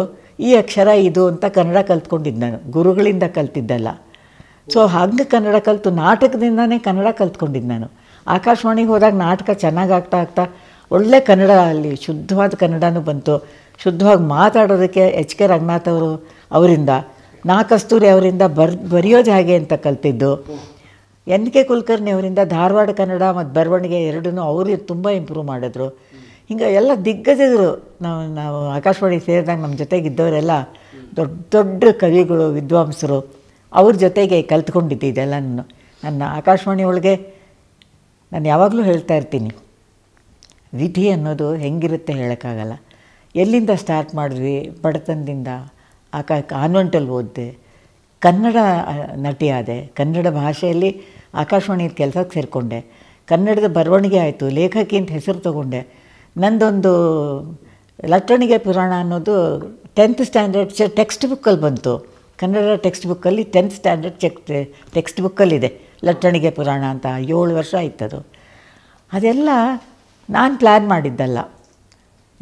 ಈ ಅಕ್ಷರ ಇದು ಅಂತ ಕನ್ನಡ ಕಲ್ತ್ಕೊಂಡಿದ್ದು ನಾನು ಗುರುಗಳಿಂದ ಕಲ್ತಿದ್ದಲ್ಲ ಸೊ ಹಂಗೆ ಕನ್ನಡ ಕಲಿತು ನಾಟಕದಿಂದನೇ ಕನ್ನಡ ಕಲ್ತ್ಕೊಂಡಿದ್ದು ನಾನು ಆಕಾಶವಾಣಿಗೆ ಹೋದಾಗ ನಾಟಕ ಚೆನ್ನಾಗಿ ಆಗ್ತಾ ಆಗ್ತಾ ಒಳ್ಳೆ ಕನ್ನಡ ಅಲ್ಲಿ ಶುದ್ಧವಾದ ಕನ್ನಡನೂ ಬಂತು ಶುದ್ಧವಾಗಿ ಮಾತಾಡೋದಕ್ಕೆ ಎಚ್ ಕೆ ರಂಗನಾಥ್ ಅವರು ಅವರಿಂದ ನಾ ಕಸ್ತೂರಿ ಅವರಿಂದ ಬರ್ ಬರೆಯೋದು ಹಾಗೆ ಅಂತ ಕಲ್ತಿದ್ದು ಎನ್ ಕೆ ಕುಲಕರ್ಣಿ ಅವರಿಂದ ಧಾರವಾಡ ಕನ್ನಡ ಮತ್ತು ಬರವಣಿಗೆ ಎರಡೂ ಅವರು ತುಂಬ ಇಂಪ್ರೂವ್ ಮಾಡಿದ್ರು ಹಿಂಗೆ ಎಲ್ಲ ದಿಗ್ಗಜರು ನಾವು ನಾವು ಆಕಾಶವಾಣಿ ಸೇರಿದಾಗ ನಮ್ಮ ಜೊತೆಗಿದ್ದವರೆಲ್ಲ ದೊಡ್ಡ ದೊಡ್ಡ ಕವಿಗಳು ವಿದ್ವಾಂಸರು ಅವ್ರ ಜೊತೆಗೆ ಕಲ್ತ್ಕೊಂಡಿದ್ದು ಇದೆಲ್ಲ ನಾನು ನನ್ನ ಆಕಾಶವಾಣಿ ಒಳಗೆ ನಾನು ಯಾವಾಗಲೂ ಹೇಳ್ತಾ ಇರ್ತೀನಿ ವಿಧಿ ಅನ್ನೋದು ಹೆಂಗಿರುತ್ತೆ ಹೇಳೋಕ್ಕಾಗಲ್ಲ ಎಲ್ಲಿಂದ ಸ್ಟಾರ್ಟ್ ಮಾಡಿದ್ವಿ ಬಡತನದಿಂದ ಆ ಕಾನ್ವೆಂಟಲ್ಲಿ ಓದಿದೆ ಕನ್ನಡ ನಟಿಯಾದೆ ಕನ್ನಡ ಭಾಷೆಯಲ್ಲಿ ಆಕಾಶವಾಣಿಯ ಕೆಲಸಕ್ಕೆ ಸೇರಿಕೊಂಡೆ ಕನ್ನಡದ ಬರವಣಿಗೆ ಆಯಿತು ಲೇಖಕಿ ಅಂತ ಹೆಸರು ತಗೊಂಡೆ ನಂದೊಂದು ಲಟ್ಟಣಿಗೆ ಪುರಾಣ ಅನ್ನೋದು ಟೆಂತ್ ಸ್ಟ್ಯಾಂಡರ್ಡ್ ಚ ಟೆಕ್ಸ್ಟ್ ಬುಕ್ಕಲ್ಲಿ ಬಂತು ಕನ್ನಡ ಟೆಕ್ಸ್ಟ್ ಬುಕ್ಕಲ್ಲಿ ಟೆಂತ್ ಸ್ಟ್ಯಾಂಡರ್ಡ್ ಚೆಕ್ ಟೆಕ್ಸ್ಟ್ ಬುಕ್ಕಲ್ಲಿದೆ ಲಟ್ಟಣಿಗೆ ಪುರಾಣ ಅಂತ ಏಳು ವರ್ಷ ಆಯ್ತದು ಅದೆಲ್ಲ ನಾನು ಪ್ಲ್ಯಾನ್ ಮಾಡಿದ್ದಲ್ಲ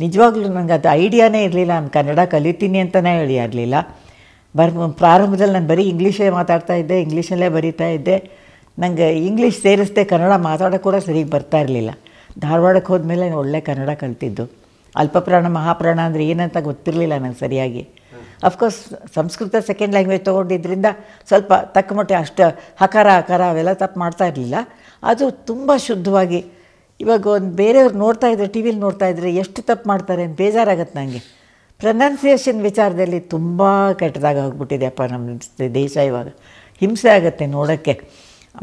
ನಿಜವಾಗ್ಲೂ ನನಗೆ ಅದು ಐಡಿಯಾನೇ ಇರಲಿಲ್ಲ ನಾನು ಕನ್ನಡ ಕಲಿತೀನಿ ಅಂತಲೇ ಹೇಳಿ ಆಗಲಿಲ್ಲ ಬರ್ ಪ್ರಾರಂಭದಲ್ಲಿ ನಾನು ಬರೀ ಇಂಗ್ಲೀಷೇ ಮಾತಾಡ್ತಾ ಇದ್ದೆ ಇಂಗ್ಲೀಷಲ್ಲೇ ಬರೀತಾ ಇದ್ದೆ ನನಗೆ ಇಂಗ್ಲೀಷ್ ಸೇರಿಸ್ದೆ ಕನ್ನಡ ಮಾತಾಡೋಕ್ಕೂ ಕೂಡ ಸರಿಗೆ ಬರ್ತಾ ಇರಲಿಲ್ಲ ಧಾರವಾಡಕ್ಕೆ ಹೋದ್ಮೇಲೆ ಒಳ್ಳೆ ಕನ್ನಡ ಕಲಿತಿದ್ದು ಅಲ್ಪಪ್ರಾಣ ಮಹಾಪ್ರಾಣ ಅಂದರೆ ಏನಂತ ಗೊತ್ತಿರಲಿಲ್ಲ ನನಗೆ ಸರಿಯಾಗಿ ಅಫ್ಕೋರ್ಸ್ ಸಂಸ್ಕೃತ ಸೆಕೆಂಡ್ ಲ್ಯಾಂಗ್ವೇಜ್ ತೊಗೊಂಡಿದ್ದರಿಂದ ಸ್ವಲ್ಪ ತಕ್ಕಮಟ್ಟೆ ಅಷ್ಟು ಹಕಾರ ಹಕಾರ ಅವೆಲ್ಲ ತಪ್ಪು ಮಾಡ್ತಾ ಇರಲಿಲ್ಲ ಅದು ತುಂಬ ಶುದ್ಧವಾಗಿ ಇವಾಗ ಒಂದು ಬೇರೆಯವ್ರು ನೋಡ್ತಾ ಇದ್ರೆ ಟಿ ವಿಲಿ ನೋಡ್ತಾ ಇದ್ರೆ ಎಷ್ಟು ತಪ್ಪು ಮಾಡ್ತಾರೆ ಅಂತ ಬೇಜಾರಾಗತ್ತೆ ನನಗೆ ಪ್ರೊನೌನ್ಸಿಯೇಷನ್ ವಿಚಾರದಲ್ಲಿ ತುಂಬ ಕೆಟ್ಟದಾಗ ಹೋಗ್ಬಿಟ್ಟಿದೆಯಪ್ಪ ನಮ್ಮ ದೇಶ ಇವಾಗ ಹಿಂಸೆ ಆಗುತ್ತೆ ನೋಡೋಕ್ಕೆ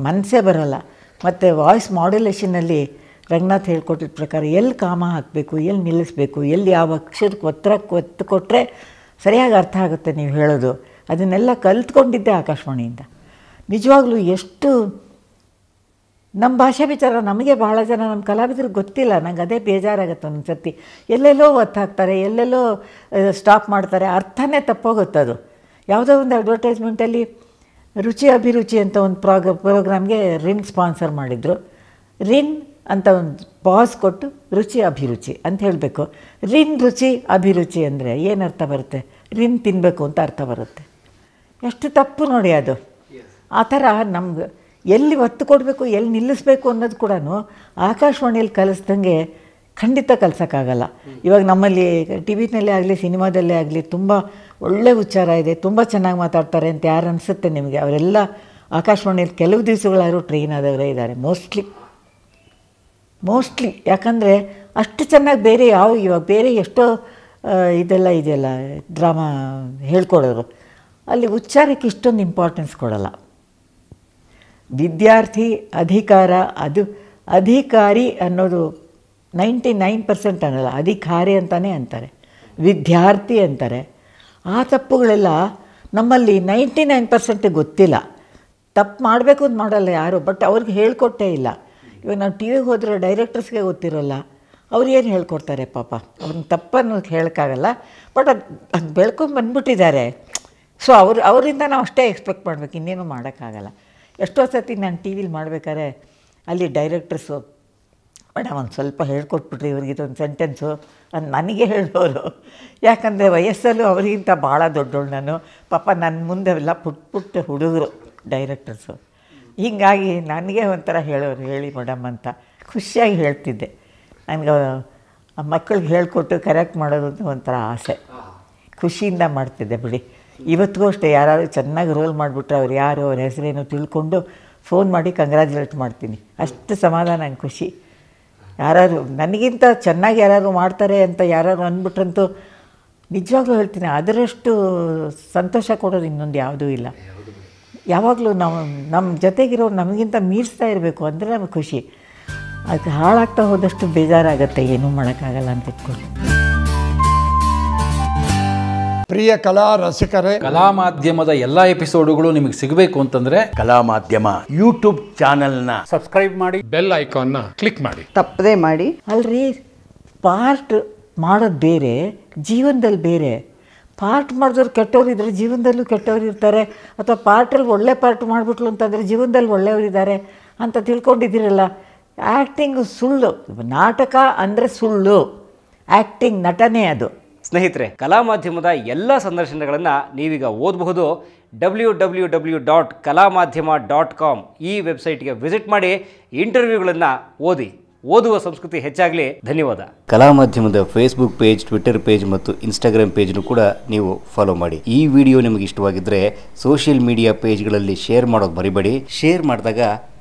ಮನಸ್ಸೇ ಬರೋಲ್ಲ ಮತ್ತು ವಾಯ್ಸ್ ಮಾಡ್ಯುಲೇಷನಲ್ಲಿ ರಂಗನಾಥ್ ಹೇಳ್ಕೊಟ್ಟಿದ್ದ ಪ್ರಕಾರ ಎಲ್ಲಿ ಕಾಮ ಹಾಕಬೇಕು ಎಲ್ಲಿ ನಿಲ್ಲಿಸಬೇಕು ಎಲ್ಲಿ ಯಾವ ಅಕ್ಷರಕ್ಕೆ ಒತ್ತರಕ್ಕೆ ಒತ್ತು ಕೊಟ್ಟರೆ ಸರಿಯಾಗಿ ಅರ್ಥ ಆಗುತ್ತೆ ನೀವು ಹೇಳೋದು ಅದನ್ನೆಲ್ಲ ಕಲ್ತ್ಕೊಂಡಿದ್ದೆ ಆಕಾಶವಾಣಿಯಿಂದ ನಿಜವಾಗ್ಲೂ ಎಷ್ಟು ನಮ್ಮ ಭಾಷೆ ವಿಚಾರ ನಮಗೆ ಬಹಳ ಜನ ನಮ್ಮ ಕಲಾವಿದರು ಗೊತ್ತಿಲ್ಲ ನಂಗೆ ಅದೇ ಬೇಜಾರಾಗುತ್ತೆ ಒಂದು ಸರ್ತಿ ಎಲ್ಲೆಲ್ಲೋ ಒತ್ತಾಕ್ತಾರೆ ಎಲ್ಲೆಲ್ಲೋ ಸ್ಟಾಪ್ ಮಾಡ್ತಾರೆ ಅರ್ಥನೇ ಅದು ಯಾವುದೋ ಒಂದು ಅಡ್ವರ್ಟೈಸ್ಮೆಂಟಲ್ಲಿ ರುಚಿ ಅಭಿರುಚಿ ಅಂತ ಒಂದು ಪ್ರೋಗ ಪ್ರೋಗ್ರಾಮ್ಗೆ ರಿನ್ ಸ್ಪಾನ್ಸರ್ ಮಾಡಿದರು ರಿನ್ ಅಂತ ಒಂದು ಪಾಸ್ ಕೊಟ್ಟು ರುಚಿ ಅಭಿರುಚಿ ಅಂತ ಹೇಳಬೇಕು ರಿನ್ ರುಚಿ ಅಭಿರುಚಿ ಅಂದರೆ ಏನು ಅರ್ಥ ಬರುತ್ತೆ ರಿನ್ ತಿನ್ನಬೇಕು ಅಂತ ಅರ್ಥ ಬರುತ್ತೆ ಎಷ್ಟು ತಪ್ಪು ನೋಡಿ ಅದು ಆ ಥರ ನಮ್ಗೆ ಎಲ್ಲಿ ಒತ್ತು ಕೊಡಬೇಕು ಎಲ್ಲಿ ನಿಲ್ಲಿಸಬೇಕು ಅನ್ನೋದು ಕೂಡ ಆಕಾಶವಾಣಿಯಲ್ಲಿ ಕಲಿಸ್ದಂಗೆ ಖಂಡಿತ ಕಲಿಸೋಕ್ಕಾಗಲ್ಲ ಇವಾಗ ನಮ್ಮಲ್ಲಿ ಟಿ ವಿನಲ್ಲೇ ಆಗಲಿ ಸಿನಿಮಾದಲ್ಲೇ ಆಗಲಿ ತುಂಬ ಒಳ್ಳೆ ಉಚ್ಚಾರ ಇದೆ ತುಂಬ ಚೆನ್ನಾಗಿ ಮಾತಾಡ್ತಾರೆ ಅಂತ ಯಾರು ಅನಿಸುತ್ತೆ ನಿಮಗೆ ಅವರೆಲ್ಲ ಆಕಾಶವಾಣಿಯಲ್ಲಿ ಕೆಲವು ದಿವಸಗಳಾದರೂ ಟ್ರೈನ್ ಆದವರೇ ಇದ್ದಾರೆ ಮೋಸ್ಟ್ಲಿ ಮೋಸ್ಟ್ಲಿ ಯಾಕಂದರೆ ಅಷ್ಟು ಚೆನ್ನಾಗಿ ಬೇರೆ ಯಾವ ಇವಾಗ ಬೇರೆ ಎಷ್ಟೋ ಇದೆಲ್ಲ ಇದೆಯಲ್ಲ ಡ್ರಾಮಾ ಹೇಳ್ಕೊಡೋರು ಅಲ್ಲಿ ಉಚ್ಚಾರಕ್ಕೆ ಇಷ್ಟೊಂದು ಇಂಪಾರ್ಟೆನ್ಸ್ ಕೊಡೋಲ್ಲ ವಿದ್ಯಾರ್ಥಿ ಅಧಿಕಾರ ಅದು ಅಧಿಕಾರಿ ಅನ್ನೋದು ನೈಂಟಿ ನೈನ್ ಪರ್ಸೆಂಟ್ ಅನ್ನಲ್ಲ ಅಧಿಕಾರಿ ಅಂತಲೇ ಅಂತಾರೆ ವಿದ್ಯಾರ್ಥಿ ಅಂತಾರೆ ಆ ತಪ್ಪುಗಳೆಲ್ಲ ನಮ್ಮಲ್ಲಿ ನೈಂಟಿ ನೈನ್ ಪರ್ಸೆಂಟ್ ಗೊತ್ತಿಲ್ಲ ತಪ್ಪು ಮಾಡಬೇಕು ಅಂತ ಮಾಡಲ್ಲ ಯಾರು ಬಟ್ ಅವ್ರಿಗೆ ಹೇಳ್ಕೊಟ್ಟೇ ಇಲ್ಲ ಇವಾಗ ನಾವು ಟಿ ವಿಗೆ ಹೋದರೆ ಡೈರೆಕ್ಟರ್ಸ್ಗೆ ಗೊತ್ತಿರೋಲ್ಲ ಅವ್ರು ಏನು ಹೇಳ್ಕೊಡ್ತಾರೆ ಪಾಪ ಅವ್ರನ್ನ ತಪ್ಪನ್ನು ಹೇಳೋಕ್ಕಾಗಲ್ಲ ಬಟ್ ಅದು ಅದು ಬೆಳ್ಕೊಂಡು ಬಂದ್ಬಿಟ್ಟಿದ್ದಾರೆ ಸೊ ಅವ್ರು ಅವರಿಂದ ನಾವು ಅಷ್ಟೇ ಎಕ್ಸ್ಪೆಕ್ಟ್ ಮಾಡಬೇಕು ಇನ್ನೇನು ಮಾಡೋಕ್ಕಾಗಲ್ಲ ಎಷ್ಟೋ ಸತಿ ನಾನು ಟಿ ವಿಲಿ ಮಾಡಬೇಕಾದ್ರೆ ಅಲ್ಲಿ ಡೈರೆಕ್ಟರ್ಸು ಮೇಡಮ್ ಒಂದು ಸ್ವಲ್ಪ ಹೇಳ್ಕೊಟ್ಬಿಟ್ರಿ ಇವ್ರಿಗೆ ಒಂದು ಸೆಂಟೆನ್ಸು ಅದು ನನಗೆ ಹೇಳೋರು ಯಾಕಂದರೆ ವಯಸ್ಸಲ್ಲೂ ಅವರಿಗಿಂತ ಭಾಳ ದೊಡ್ಡವಳು ನಾನು ಪಾಪ ನನ್ನ ಮುಂದೆ ಎಲ್ಲ ಪುಟ್ ಪುಟ್ಟ ಹುಡುಗರು ಡೈರೆಕ್ಟರ್ಸು ಹೀಗಾಗಿ ನನಗೆ ಒಂಥರ ಹೇಳೋರು ಹೇಳಿ ಮೇಡಮ್ ಅಂತ ಖುಷಿಯಾಗಿ ಹೇಳ್ತಿದ್ದೆ ನನಗೆ ಆ ಮಕ್ಕಳಿಗೆ ಹೇಳಿಕೊಟ್ಟು ಕರೆಕ್ಟ್ ಮಾಡೋದು ಅಂತ ಒಂಥರ ಆಸೆ ಖುಷಿಯಿಂದ ಮಾಡ್ತಿದ್ದೆ ಬಿಡಿ ಇವತ್ತಿಗೂ ಅಷ್ಟೇ ಯಾರಾದರೂ ಚೆನ್ನಾಗಿ ರೋಲ್ ಮಾಡಿಬಿಟ್ರೆ ಅವ್ರು ಯಾರು ಅವ್ರ ಹೆಸರೇನು ತಿಳ್ಕೊಂಡು ಫೋನ್ ಮಾಡಿ ಕಂಗ್ರ್ಯಾಚುಲೇಟ್ ಮಾಡ್ತೀನಿ ಅಷ್ಟು ಸಮಾಧಾನ ನಂಗೆ ಖುಷಿ ಯಾರು ನನಗಿಂತ ಚೆನ್ನಾಗಿ ಯಾರು ಮಾಡ್ತಾರೆ ಅಂತ ಯಾರು ಅಂದ್ಬಿಟ್ರಂತೂ ನಿಜವಾಗ್ಲೂ ಹೇಳ್ತೀನಿ ಅದರಷ್ಟು ಸಂತೋಷ ಕೊಡೋದು ಇನ್ನೊಂದು ಯಾವುದೂ ಇಲ್ಲ ಯಾವಾಗಲೂ ನಾವು ನಮ್ಮ ಜೊತೆಗಿರೋ ನಮಗಿಂತ ಮೀರಿಸ್ತಾ ಇರಬೇಕು ಅಂದರೆ ನಮಗೆ ಖುಷಿ ಅದು ಹಾಳಾಗ್ತಾ ಹೋದಷ್ಟು ಬೇಜಾರಾಗುತ್ತೆ ಏನೂ ಮಾಡೋಕ್ಕಾಗಲ್ಲ ಅಂತ ಇಟ್ಕೊಂಡು ಪ್ರಿಯ ಕಲಾ ರಸಿಕರೇ ಕಲಾ ಮಾಧ್ಯಮದ ಎಲ್ಲಾ ಎಪಿಸೋಡುಗಳು ನಿಮಗೆ ಸಿಗಬೇಕು ಅಂತಂದ್ರೆ ಕಲಾ ಮಾಧ್ಯಮ ಯೂಟ್ಯೂಬ್ ಚಾನೆಲ್ನ ಸಬ್ಸ್ಕ್ರೈಬ್ ಮಾಡಿ ಬೆಲ್ ನ ಕ್ಲಿಕ್ ಮಾಡಿ ತಪ್ಪದೇ ಮಾಡಿ ಅಲ್ರಿ ಪಾರ್ಟ್ ಮಾಡೋದು ಬೇರೆ ಜೀವನದಲ್ಲಿ ಬೇರೆ ಪಾರ್ಟ್ ಮಾಡಿದವ್ರು ಕೆಟ್ಟವ್ರು ಇದ್ದರೆ ಜೀವನದಲ್ಲೂ ಕೆಟ್ಟವ್ರು ಇರ್ತಾರೆ ಅಥವಾ ಪಾರ್ಟಲ್ಲಿ ಒಳ್ಳೆ ಪಾರ್ಟ್ ಮಾಡಿಬಿಟ್ಲು ಅಂತಂದರೆ ಜೀವನದಲ್ಲಿ ಇದ್ದಾರೆ ಅಂತ ತಿಳ್ಕೊಂಡಿದ್ದೀರಲ್ಲ ಆ್ಯಕ್ಟಿಂಗ್ ಸುಳ್ಳು ನಾಟಕ ಅಂದರೆ ಸುಳ್ಳು ಆ್ಯಕ್ಟಿಂಗ್ ನಟನೆ ಅದು ಸ್ನೇಹಿತರೆ ಕಲಾ ಮಾಧ್ಯಮದ ಎಲ್ಲ ಸಂದರ್ಶನಗಳನ್ನು ನೀವೀಗ ಓದಬಹುದು ಡಬ್ಲ್ಯೂ ಡಬ್ಲ್ಯೂ ಡಬ್ಲ್ಯೂ ಡಾಟ್ ಕಲಾ ಮಾಧ್ಯಮ ಡಾಟ್ ಕಾಮ್ ಈ ವೆಬ್ಸೈಟ್ಗೆ ವಿಸಿಟ್ ಮಾಡಿ ಇಂಟರ್ವ್ಯೂಗಳನ್ನು ಓದಿ ಓದುವ ಸಂಸ್ಕೃತಿ ಹೆಚ್ಚಾಗಲಿ ಧನ್ಯವಾದ ಕಲಾ ಮಾಧ್ಯಮದ ಫೇಸ್ಬುಕ್ ಪೇಜ್ ಟ್ವಿಟರ್ ಪೇಜ್ ಮತ್ತು ಇನ್ಸ್ಟಾಗ್ರಾಮ್ ಪೇಜ್ನು ಕೂಡ ನೀವು ಫಾಲೋ ಮಾಡಿ ಈ ವಿಡಿಯೋ ನಿಮಗೆ ಇಷ್ಟವಾಗಿದ್ದರೆ ಸೋಷಿಯಲ್ ಮೀಡಿಯಾ ಪೇಜ್ಗಳಲ್ಲಿ ಶೇರ್ ಮಾಡೋದು ಮರಿಬೇಡಿ ಶೇರ್ ಮಾಡಿದಾಗ